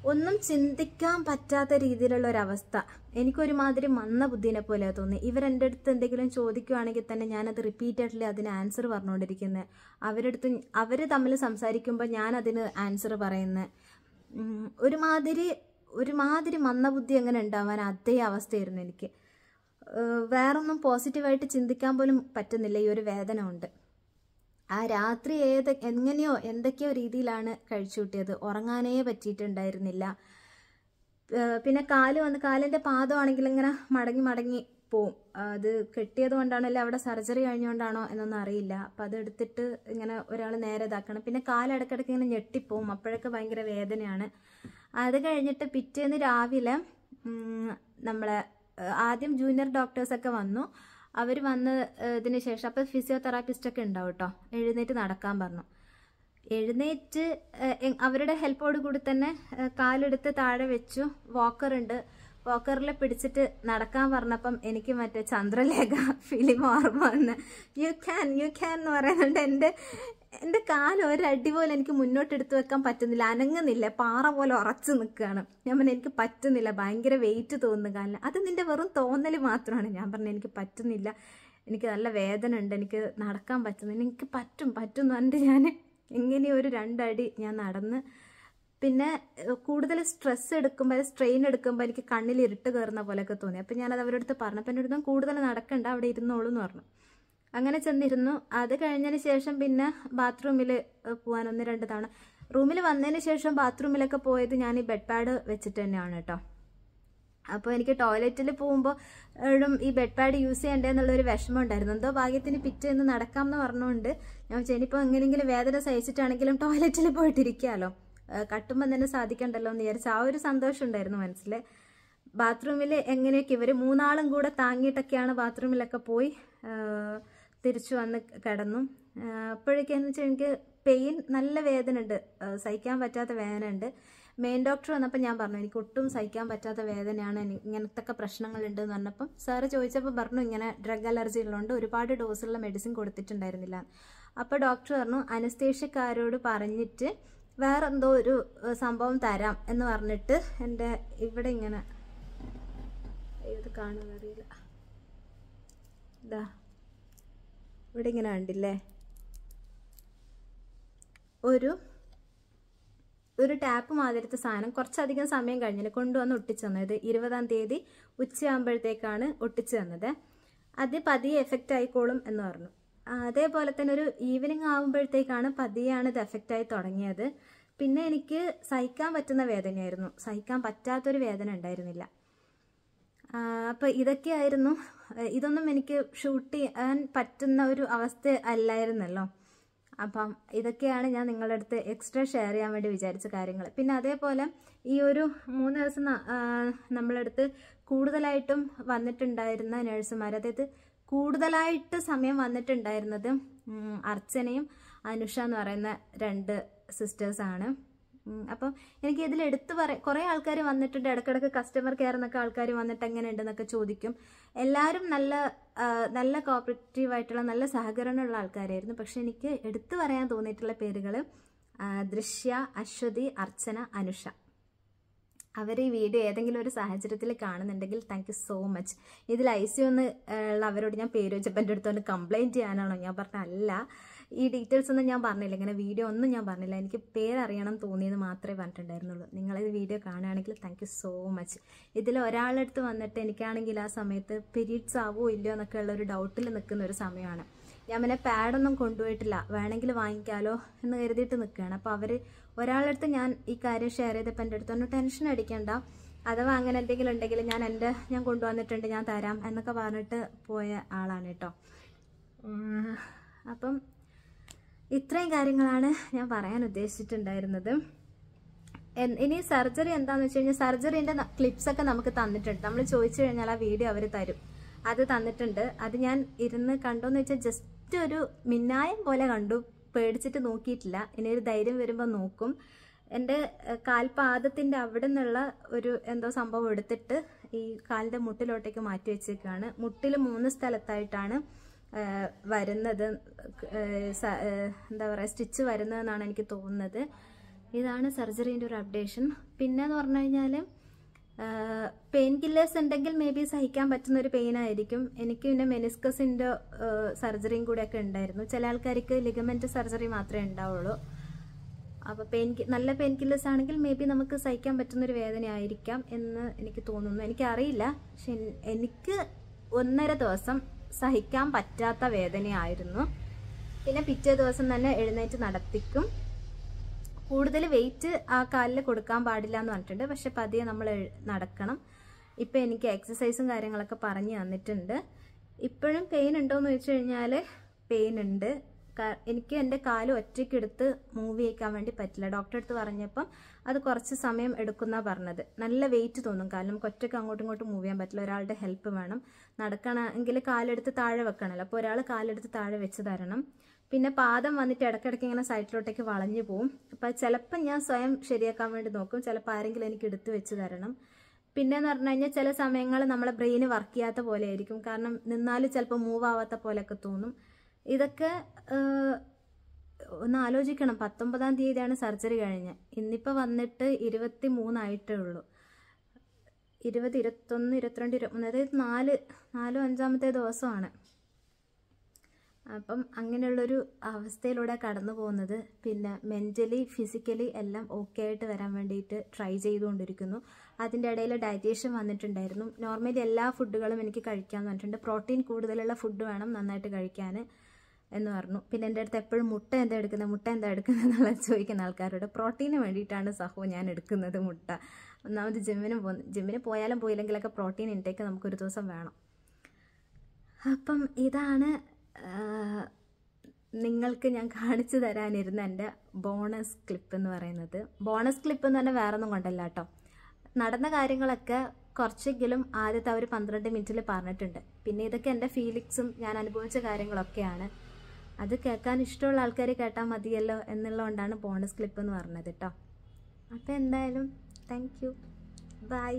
ഒന്നും ചിന്തിക്കാൻ പറ്റാത്ത രീതിയിലുള്ള ഒരവസ്ഥ എനിക്കൊരുമാതിരി മന്ന ബുദ്ധിനെ പോലെ തോന്നി ഇവരെൻ്റെ അടുത്ത് എന്തെങ്കിലും ചോദിക്കുകയാണെങ്കിൽ തന്നെ ഞാനത് റിപ്പീറ്റഡ്ലി അതിന് ആൻസർ പറഞ്ഞുകൊണ്ടിരിക്കുന്നത് അവരെടുത്ത് അവർ തമ്മിൽ സംസാരിക്കുമ്പോൾ ഞാൻ അതിന് ആൻസർ പറയുന്നത് ഒരുമാതിരി ഒരുമാതിരി മന്ന ബുദ്ധി എങ്ങനെ ഉണ്ടാവാൻ അതേ അവസ്ഥയായിരുന്നു എനിക്ക് വേറൊന്നും പോസിറ്റീവായിട്ട് ചിന്തിക്കാൻ പോലും പറ്റുന്നില്ല ഈ ഒരു വേദന ഉണ്ട് ആ രാത്രി ഏത് എങ്ങനെയോ എന്തൊക്കെയോ രീതിയിലാണ് കഴിച്ചു കൂട്ടിയത് ഉറങ്ങാനേ പറ്റിയിട്ടുണ്ടായിരുന്നില്ല പിന്നെ കാല് വന്ന് കാലിൻ്റെ പാദമാണെങ്കിൽ ഇങ്ങനെ മടങ്ങി മടങ്ങി പോവും അത് കെട്ടിയത് കൊണ്ടാണോ അല്ല അവിടെ സർജറി കഴിഞ്ഞുകൊണ്ടാണോ എന്നൊന്നും അറിയില്ല അപ്പം അതെടുത്തിട്ട് ഇങ്ങനെ ഒരാൾ നേരെ ഇതാക്കണം പിന്നെ കാലിടക്കിടക്ക് ഇങ്ങനെ ഞെട്ടിപ്പോവും അപ്പോഴൊക്കെ ഭയങ്കര വേദനയാണ് അത് കഴിഞ്ഞിട്ട് പിറ്റേന്ന് രാവിലെ നമ്മളെ ആദ്യം ജൂനിയർ ഡോക്ടേഴ്സൊക്കെ വന്നു അവർ വന്നതിന് ശേഷം അപ്പോൾ ഫിസിയോതെറാപ്പിസ്റ്റ് ഒക്കെ ഉണ്ടാവും കേട്ടോ എഴുന്നേറ്റ് നടക്കാൻ പറഞ്ഞു എഴുന്നേറ്റ് അവരുടെ ഹെൽപ്പോട് കൂടി തന്നെ കാലെടുത്ത് താഴെ വെച്ചു വാക്കറുണ്ട് വാക്കറിൽ പിടിച്ചിട്ട് നടക്കാൻ പറഞ്ഞപ്പം എനിക്ക് മറ്റേ ചന്ദ്രലേഖ ഫിലിം ഓർമ്മ വന്ന് യു ക്യാൻ യു ക്യാൻ എന്ന് പറയുന്നുണ്ട് എൻ്റെ എൻ്റെ കാലം ഒരടി പോലെ എനിക്ക് മുന്നോട്ട് വെക്കാൻ പറ്റുന്നില്ല അനങ്ങുന്നില്ല പാറ പോലെ ഉറച്ചു നിൽക്കുകയാണ് ഞാൻ പറഞ്ഞു എനിക്ക് പറ്റുന്നില്ല ഭയങ്കര വെയിറ്റ് തോന്നുന്നു കാലിന് അത് നിൻ്റെ വെറും തോന്നൽ മാത്രമാണ് ഞാൻ പറഞ്ഞു എനിക്ക് പറ്റുന്നില്ല എനിക്ക് നല്ല വേദന ഉണ്ട് എനിക്ക് നടക്കാൻ പറ്റുന്നില്ല എനിക്ക് പറ്റും പറ്റും എന്ന് ഞാൻ എങ്ങനെയോ ഒരു രണ്ടടി ഞാൻ നടന്ന് പിന്നെ കൂടുതൽ സ്ട്രെസ് എടുക്കുമ്പോൾ സ്ട്രെയിൻ എടുക്കുമ്പോൾ എനിക്ക് കണ്ണിൽ ഇരുട്ട് കയറുന്ന പോലെയൊക്കെ തോന്നി അപ്പം ഞാനത് അവരടുത്ത് പറഞ്ഞപ്പോൾ എൻ്റെ അടുത്തും കൂടുതൽ നടക്കണ്ട അവിടെ ഇരുന്നോളൂ എന്ന് പറഞ്ഞു അങ്ങനെ ചെന്നിരുന്നു അത് കഴിഞ്ഞതിന് ശേഷം പിന്നെ ബാത്റൂമിൽ പോകാൻ ഒന്ന് രണ്ട് തവണ റൂമിൽ വന്നതിന് ശേഷം ബാത്റൂമിലൊക്കെ പോയത് ഞാൻ ഈ ബെഡ് പാഡ് വെച്ചിട്ട് തന്നെയാണ് കേട്ടോ അപ്പോൾ എനിക്ക് ടോയ്ലറ്റിൽ പോകുമ്പോൾ എഴും ഈ ബെഡ് പാഡ് യൂസ് ചെയ്യണ്ടേ എന്നുള്ളൊരു വിഷമം ഉണ്ടായിരുന്നു എന്തോ ഭാഗ്യത്തിന് പിറ്റേന്ന് നടക്കാം എന്ന് പറഞ്ഞുകൊണ്ട് ഞാൻ വെച്ചാൽ ഇനിയിപ്പോൾ എങ്ങനെയെങ്കിലും വേദന സഹിച്ചിട്ടാണെങ്കിലും ടോയ്ലറ്റിൽ പോയിട്ടിരിക്കാമല്ലോ കട്ടുമ്പോൾ തന്നെ സാധിക്കണ്ടല്ലോ എന്ന് വിചാരിച്ച ആ ഒരു സന്തോഷം ഉണ്ടായിരുന്നു മനസ്സിൽ ബാത്റൂമിൽ എങ്ങനെയൊക്കെ ഇവർ മൂന്നാളും കൂടെ താങ്ങിയിട്ടൊക്കെയാണ് ബാത്റൂമിലൊക്കെ പോയി തിരിച്ചു വന്ന് കിടന്നു അപ്പോഴൊക്കെ എന്ന് വെച്ചാൽ എനിക്ക് പെയിൻ നല്ല വേദന ഉണ്ട് സഹിക്കാൻ പറ്റാത്ത വേദന ഉണ്ട് മെയിൻ ഡോക്ടർ വന്നപ്പോൾ ഞാൻ പറഞ്ഞു എനിക്ക് ഒട്ടും സഹിക്കാൻ പറ്റാത്ത വേദനയാണ് ഇങ്ങനത്തെ പ്രശ്നങ്ങളുണ്ട് എന്ന് പറഞ്ഞപ്പം സാറ് ചോദിച്ചപ്പോൾ പറഞ്ഞു ഇങ്ങനെ ഡ്രഗ് അലർജി ഉള്ളതുകൊണ്ട് ഒരുപാട് ഡോസുള്ള മെഡിസിൻ കൊടുത്തിട്ടുണ്ടായിരുന്നില്ല അപ്പോൾ ഡോക്ടർ പറഞ്ഞു അനസ്തേഷ്യക്കാരോട് പറഞ്ഞിട്ട് വേറെ എന്തോ ഒരു സംഭവം തരാം എന്ന് പറഞ്ഞിട്ട് എൻ്റെ ഇവിടെ ഇങ്ങനെ ഇത് കാണുന്നറിയില്ല ഇതാ ഇവിടെ ഇങ്ങനെ കണ്ടില്ലേ ഒരു ഒരു ടാപ്പ് മാതിരത്തെ സാധനം കുറച്ചധികം സമയം കഴിഞ്ഞ് കൊണ്ടുവന്ന് ഒട്ടിച്ചു തന്നത് ഇരുപതാം തീയതി ഉച്ചയാകുമ്പോഴത്തേക്കാണ് ഒട്ടിച്ചു തന്നത് അത് പതിയെ എഫക്റ്റ് ആയിക്കോളും എന്ന് പറഞ്ഞു അതേപോലെ തന്നെ ഒരു ഈവനിങ് ആകുമ്പോഴത്തേക്കാണ് പതിയാണ് ഇത് എഫക്റ്റ് ആയി തുടങ്ങിയത് പിന്നെ എനിക്ക് സഹിക്കാൻ പറ്റുന്ന വേദനയായിരുന്നു സഹിക്കാൻ പറ്റാത്തൊരു വേദന ഉണ്ടായിരുന്നില്ല അപ്പോൾ ഇതൊക്കെയായിരുന്നു ഇതൊന്നും എനിക്ക് ഷൂട്ട് ചെയ്യാൻ പറ്റുന്ന ഒരു അവസ്ഥ അല്ലായിരുന്നല്ലോ അപ്പം ഇതൊക്കെയാണ് ഞാൻ നിങ്ങളുടെ അടുത്ത് എക്സ്ട്രാ ഷെയർ ചെയ്യാൻ വേണ്ടി വിചാരിച്ച കാര്യങ്ങൾ പിന്നെ അതേപോലെ ഈ ഒരു മൂന്ന് ദിവസം നമ്മളടുത്ത് കൂടുതലായിട്ടും വന്നിട്ടുണ്ടായിരുന്ന നേഴ്സുമാർ അതായത് കൂടുതലായിട്ട് സമയം വന്നിട്ടുണ്ടായിരുന്നത് അർച്ചനയും അനുഷ എന്ന് പറയുന്ന രണ്ട് സിസ്റ്റേഴ്സാണ് അപ്പം എനിക്ക് ഇതിൽ എടുത്തു പറ കുറേ ആൾക്കാർ വന്നിട്ടുണ്ട് ഇടക്കിടക്ക് കസ്റ്റമർ കെയർ എന്നൊക്കെ ആൾക്കാർ വന്നിട്ട് എങ്ങനെ ഉണ്ടെന്നൊക്കെ ചോദിക്കും എല്ലാവരും നല്ല നല്ല കോപ്പറേറ്റീവായിട്ടുള്ള ആയിട്ടുള്ള നല്ല സഹകരണമുള്ള ആൾക്കാരായിരുന്നു പക്ഷെ എനിക്ക് എടുത്തു പറയാൻ തോന്നിയിട്ടുള്ള പേരുകൾ ദൃശ്യ അശ്വതി അർച്ചന അനുഷ അവർ ഈ വീഡിയോ ഏതെങ്കിലും ഒരു സാഹചര്യത്തിൽ കാണുന്നുണ്ടെങ്കിൽ താങ്ക് യു സോ മച്ച് ഇതിൽ ഐ സി ഒന്ന് ഉള്ള അവരോട് ഞാൻ പേര് വെച്ചപ്പോൾ എൻ്റെ അടുത്തോണ്ട് കംപ്ലയിൻറ്റ് ചെയ്യാനാണോ ഞാൻ പറഞ്ഞ അല്ല ഈ ഡീറ്റെയിൽസ് ഒന്നും ഞാൻ പറഞ്ഞില്ല ഇങ്ങനെ വീഡിയോ ഒന്നും ഞാൻ പറഞ്ഞില്ല എനിക്ക് പേരറിയണം തോന്നിയെന്ന് മാത്രമേ പറഞ്ഞിട്ടുണ്ടായിരുന്നുള്ളൂ നിങ്ങളിത് വീഡിയോ കാണുകയാണെങ്കിൽ താങ്ക് സോ മച്ച് ഇതിൽ ഒരാളെടുത്ത് വന്നിട്ട് എനിക്കാണെങ്കിൽ ആ സമയത്ത് പീരീഡ്സ് ആവോ ഇല്ലയോ എന്നൊക്കെ ഉള്ള ഒരു ഡൗട്ടിൽ നിൽക്കുന്ന ഒരു സമയമാണ് ഞാൻ പിന്നെ പാഡൊന്നും കൊണ്ടുപോയിട്ടില്ല വേണമെങ്കിൽ വാങ്ങിക്കാലോ എന്ന് കരുതിയിട്ട് നിൽക്കുകയാണ് അപ്പോൾ അവർ ഒരാളടുത്ത് ഞാൻ ഈ കാര്യം ഷെയർ ചെയ്തപ്പോൾ എൻ്റെ അടുത്തൊന്നും ടെൻഷൻ അടിക്കണ്ട അഥവാ അങ്ങനെ എന്തെങ്കിലും ഉണ്ടെങ്കിൽ ഞാൻ എൻ്റെ ഞാൻ കൊണ്ടുവന്നിട്ടുണ്ട് ഞാൻ തരാം എന്നൊക്കെ പറഞ്ഞിട്ട് പോയ ആളാണ് കേട്ടോ അപ്പം ഇത്രയും കാര്യങ്ങളാണ് ഞാൻ പറയാൻ ഉദ്ദേശിച്ചിട്ടുണ്ടായിരുന്നത് ഇനി സർജറി എന്താന്ന് വെച്ച് കഴിഞ്ഞാൽ സർജറിൻ്റെ ക്ലിപ്സൊക്കെ നമുക്ക് തന്നിട്ടുണ്ട് നമ്മൾ ചോദിച്ചു കഴിഞ്ഞാൽ ആ വീഡിയോ അവർ തരും അത് തന്നിട്ടുണ്ട് അത് ഞാൻ ഇരുന്ന് കണ്ടോന്ന് വെച്ചാൽ ജസ്റ്റ് ഒരു മിന്നായം പോലെ കണ്ടു പേടിച്ചിട്ട് നോക്കിയിട്ടില്ല ഇനി ഒരു ധൈര്യം വരുമ്പോൾ നോക്കും എൻ്റെ കാൽപാദത്തിൻ്റെ അവിടെ നിന്നുള്ള ഒരു എന്തോ സംഭവം എടുത്തിട്ട് ഈ കാലിൻ്റെ മുട്ടിലോട്ടേക്ക് മാറ്റി വെച്ചേക്കാണ് മുട്ടിൽ മൂന്ന് സ്ഥലത്തായിട്ടാണ് വരുന്നത് എന്താ പറയുക സ്റ്റിച്ച് വരുന്നതെന്നാണ് എനിക്ക് തോന്നുന്നത് ഇതാണ് സർജറീൻ്റെ ഒരു അപ്ഡേഷൻ പിന്നെ എന്ന് പറഞ്ഞു കഴിഞ്ഞാൽ പെയിൻ കില്ലേഴ്സ് ഉണ്ടെങ്കിൽ മേ ബി സഹിക്കാൻ പറ്റുന്ന ഒരു പെയിൻ ആയിരിക്കും എനിക്ക് പിന്നെ മെനിസ്കസിൻ്റെ സർജറിയും കൂടെയൊക്കെ ഉണ്ടായിരുന്നു ചില ആൾക്കാർക്ക് ലിഗമെൻ്റ് സർജറി മാത്രമേ ഉണ്ടാവുള്ളൂ അപ്പോൾ പെയിൻ നല്ല പെയിൻ കില്ലേഴ്സ് ആണെങ്കിൽ മേ ബി നമുക്ക് സഹിക്കാൻ പറ്റുന്നൊരു വേദന ആയിരിക്കാം എന്ന് എനിക്ക് തോന്നുന്നു എനിക്കറിയില്ല പക്ഷെ എനിക്ക് ഒന്നര ദിവസം സഹിക്കാൻ പറ്റാത്ത വേദനയായിരുന്നു പിന്നെ പിറ്റേ ദിവസം തന്നെ എഴുന്നേറ്റ് നടത്തിക്കും കൂടുതൽ വെയിറ്റ് ആ കാലിൽ കൊടുക്കാൻ പാടില്ല എന്ന് പറഞ്ഞിട്ടുണ്ട് പക്ഷെ പതിയെ നമ്മൾ നടക്കണം ഇപ്പം എനിക്ക് എക്സസൈസും കാര്യങ്ങളൊക്കെ പറഞ്ഞു തന്നിട്ടുണ്ട് ഇപ്പോഴും പെയിൻ ഉണ്ടോയെന്ന് ചോദിച്ചു കഴിഞ്ഞാൽ പെയിൻ ഉണ്ട് എനിക്ക് എൻ്റെ കാല് ഒറ്റയ്ക്കെടുത്ത് മൂവ് ചെയ്യിക്കാൻ വേണ്ടി പറ്റില്ല ഡോക്ടറെ അടുത്ത് പറഞ്ഞപ്പം അത് കുറച്ച് സമയം എടുക്കുന്ന പറഞ്ഞത് നല്ല വെയിറ്റ് തോന്നും കാരണം നമുക്ക് ഒറ്റയ്ക്ക് അങ്ങോട്ടും ഇങ്ങോട്ടും മൂവ് ചെയ്യാൻ പറ്റില്ല ഒരാളുടെ ഹെൽപ്പ് വേണം നടക്കണമെങ്കിൽ കാലെടുത്ത് താഴെ വെക്കണമല്ലോ അപ്പോൾ ഒരാൾ കാലെടുത്ത് താഴെ വെച്ച് തരണം പിന്നെ പാദം വന്നിട്ട് ഇടയ്ക്കിടയ്ക്ക് ഇങ്ങനെ സൈഡിലോട്ടേക്ക് വളഞ്ഞു പോവും അപ്പം ചിലപ്പം ഞാൻ സ്വയം ശരിയാക്കാൻ വേണ്ടി നോക്കും ചിലപ്പോൾ ആരെങ്കിലും എനിക്ക് എടുത്തു വെച്ച് തരണം പിന്നെ എന്ന് പറഞ്ഞു കഴിഞ്ഞാൽ ചില സമയങ്ങൾ നമ്മളെ ബ്രെയിൻ വർക്ക് ചെയ്യാത്ത പോലെ ആയിരിക്കും കാരണം നിന്നാലും ചിലപ്പോൾ മൂവ് ആവാത്ത പോലെയൊക്കെ തോന്നും ഇതൊക്കെ ഒന്ന് ആലോചിക്കണം പത്തൊമ്പതാം തീയതിയാണ് സർജറി കഴിഞ്ഞ് ഇന്നിപ്പോൾ വന്നിട്ട് ഇരുപത്തി മൂന്നായിട്ടേ ഉള്ളൂ ഇരുപത് ഇരുപത്തൊന്ന് ഇരുപത്തിരണ്ട് ഇരുപത്തൊന്ന് അതായത് നാല് നാലോ അഞ്ചാമത്തെ ദിവസമാണ് അപ്പം അങ്ങനെയുള്ളൊരു അവസ്ഥയിലൂടെ കടന്നു പോകുന്നത് പിന്നെ മെൻ്റലി ഫിസിക്കലി എല്ലാം ഓക്കെ ആയിട്ട് വരാൻ വേണ്ടിയിട്ട് ട്രൈ ചെയ്തുകൊണ്ടിരിക്കുന്നു അതിൻ്റെ ഇടയിൽ ഡയറ്റേഷൻ വന്നിട്ടുണ്ടായിരുന്നു നോർമലി എല്ലാ ഫുഡുകളും എനിക്ക് കഴിക്കാമെന്ന് പറഞ്ഞിട്ടുണ്ട് പ്രോട്ടീൻ കൂടുതലുള്ള ഫുഡ് വേണം നന്നായിട്ട് കഴിക്കാൻ എന്ന് പറഞ്ഞു പിന്നെ എൻ്റെ അടുത്ത് എപ്പോഴും മുട്ട എന്താ എടുക്കുന്നത് മുട്ട എന്താ എടുക്കുന്നത് എന്നുള്ള ചോദിക്കുന്ന ആൾക്കാരോട് പ്രോട്ടീന് വേണ്ടിയിട്ടാണ് സഹോ ഞാൻ എടുക്കുന്നത് മുട്ട ഒന്നാമത് ജിമ്മിന് പോ ജിമ്മിന് പോയാലും പോയില്ലെങ്കിലൊക്കെ പ്രോട്ടീൻ ഇൻടേക്ക് നമുക്കൊരു ദിവസം വേണം അപ്പം ഇതാണ് നിങ്ങൾക്ക് ഞാൻ കാണിച്ചു തരാനിരുന്ന എൻ്റെ ബോണസ് ക്ലിപ്പ് എന്ന് പറയുന്നത് ബോണസ് ക്ലിപ്പ് എന്ന് പറഞ്ഞാൽ വേറെ ഒന്നും കൊണ്ടല്ല കേട്ടോ നടന്ന കാര്യങ്ങളൊക്കെ കുറച്ചെങ്കിലും ആദ്യത്തെ അവർ പന്ത്രണ്ട് മിനിറ്റിൽ പറഞ്ഞിട്ടുണ്ട് പിന്നെ ഇതൊക്കെ എൻ്റെ ഫീലിങ്സും ഞാൻ അനുഭവിച്ച കാര്യങ്ങളൊക്കെയാണ് അത് കേൾക്കാൻ ഇഷ്ടമുള്ള ആൾക്കാർ കേട്ടാൽ മതിയല്ലോ എന്നുള്ളതുകൊണ്ടാണ് ബോണസ് ക്ലിപ്പ് എന്ന് പറഞ്ഞത് കേട്ടോ അപ്പോൾ എന്തായാലും താങ്ക് യു ബൈ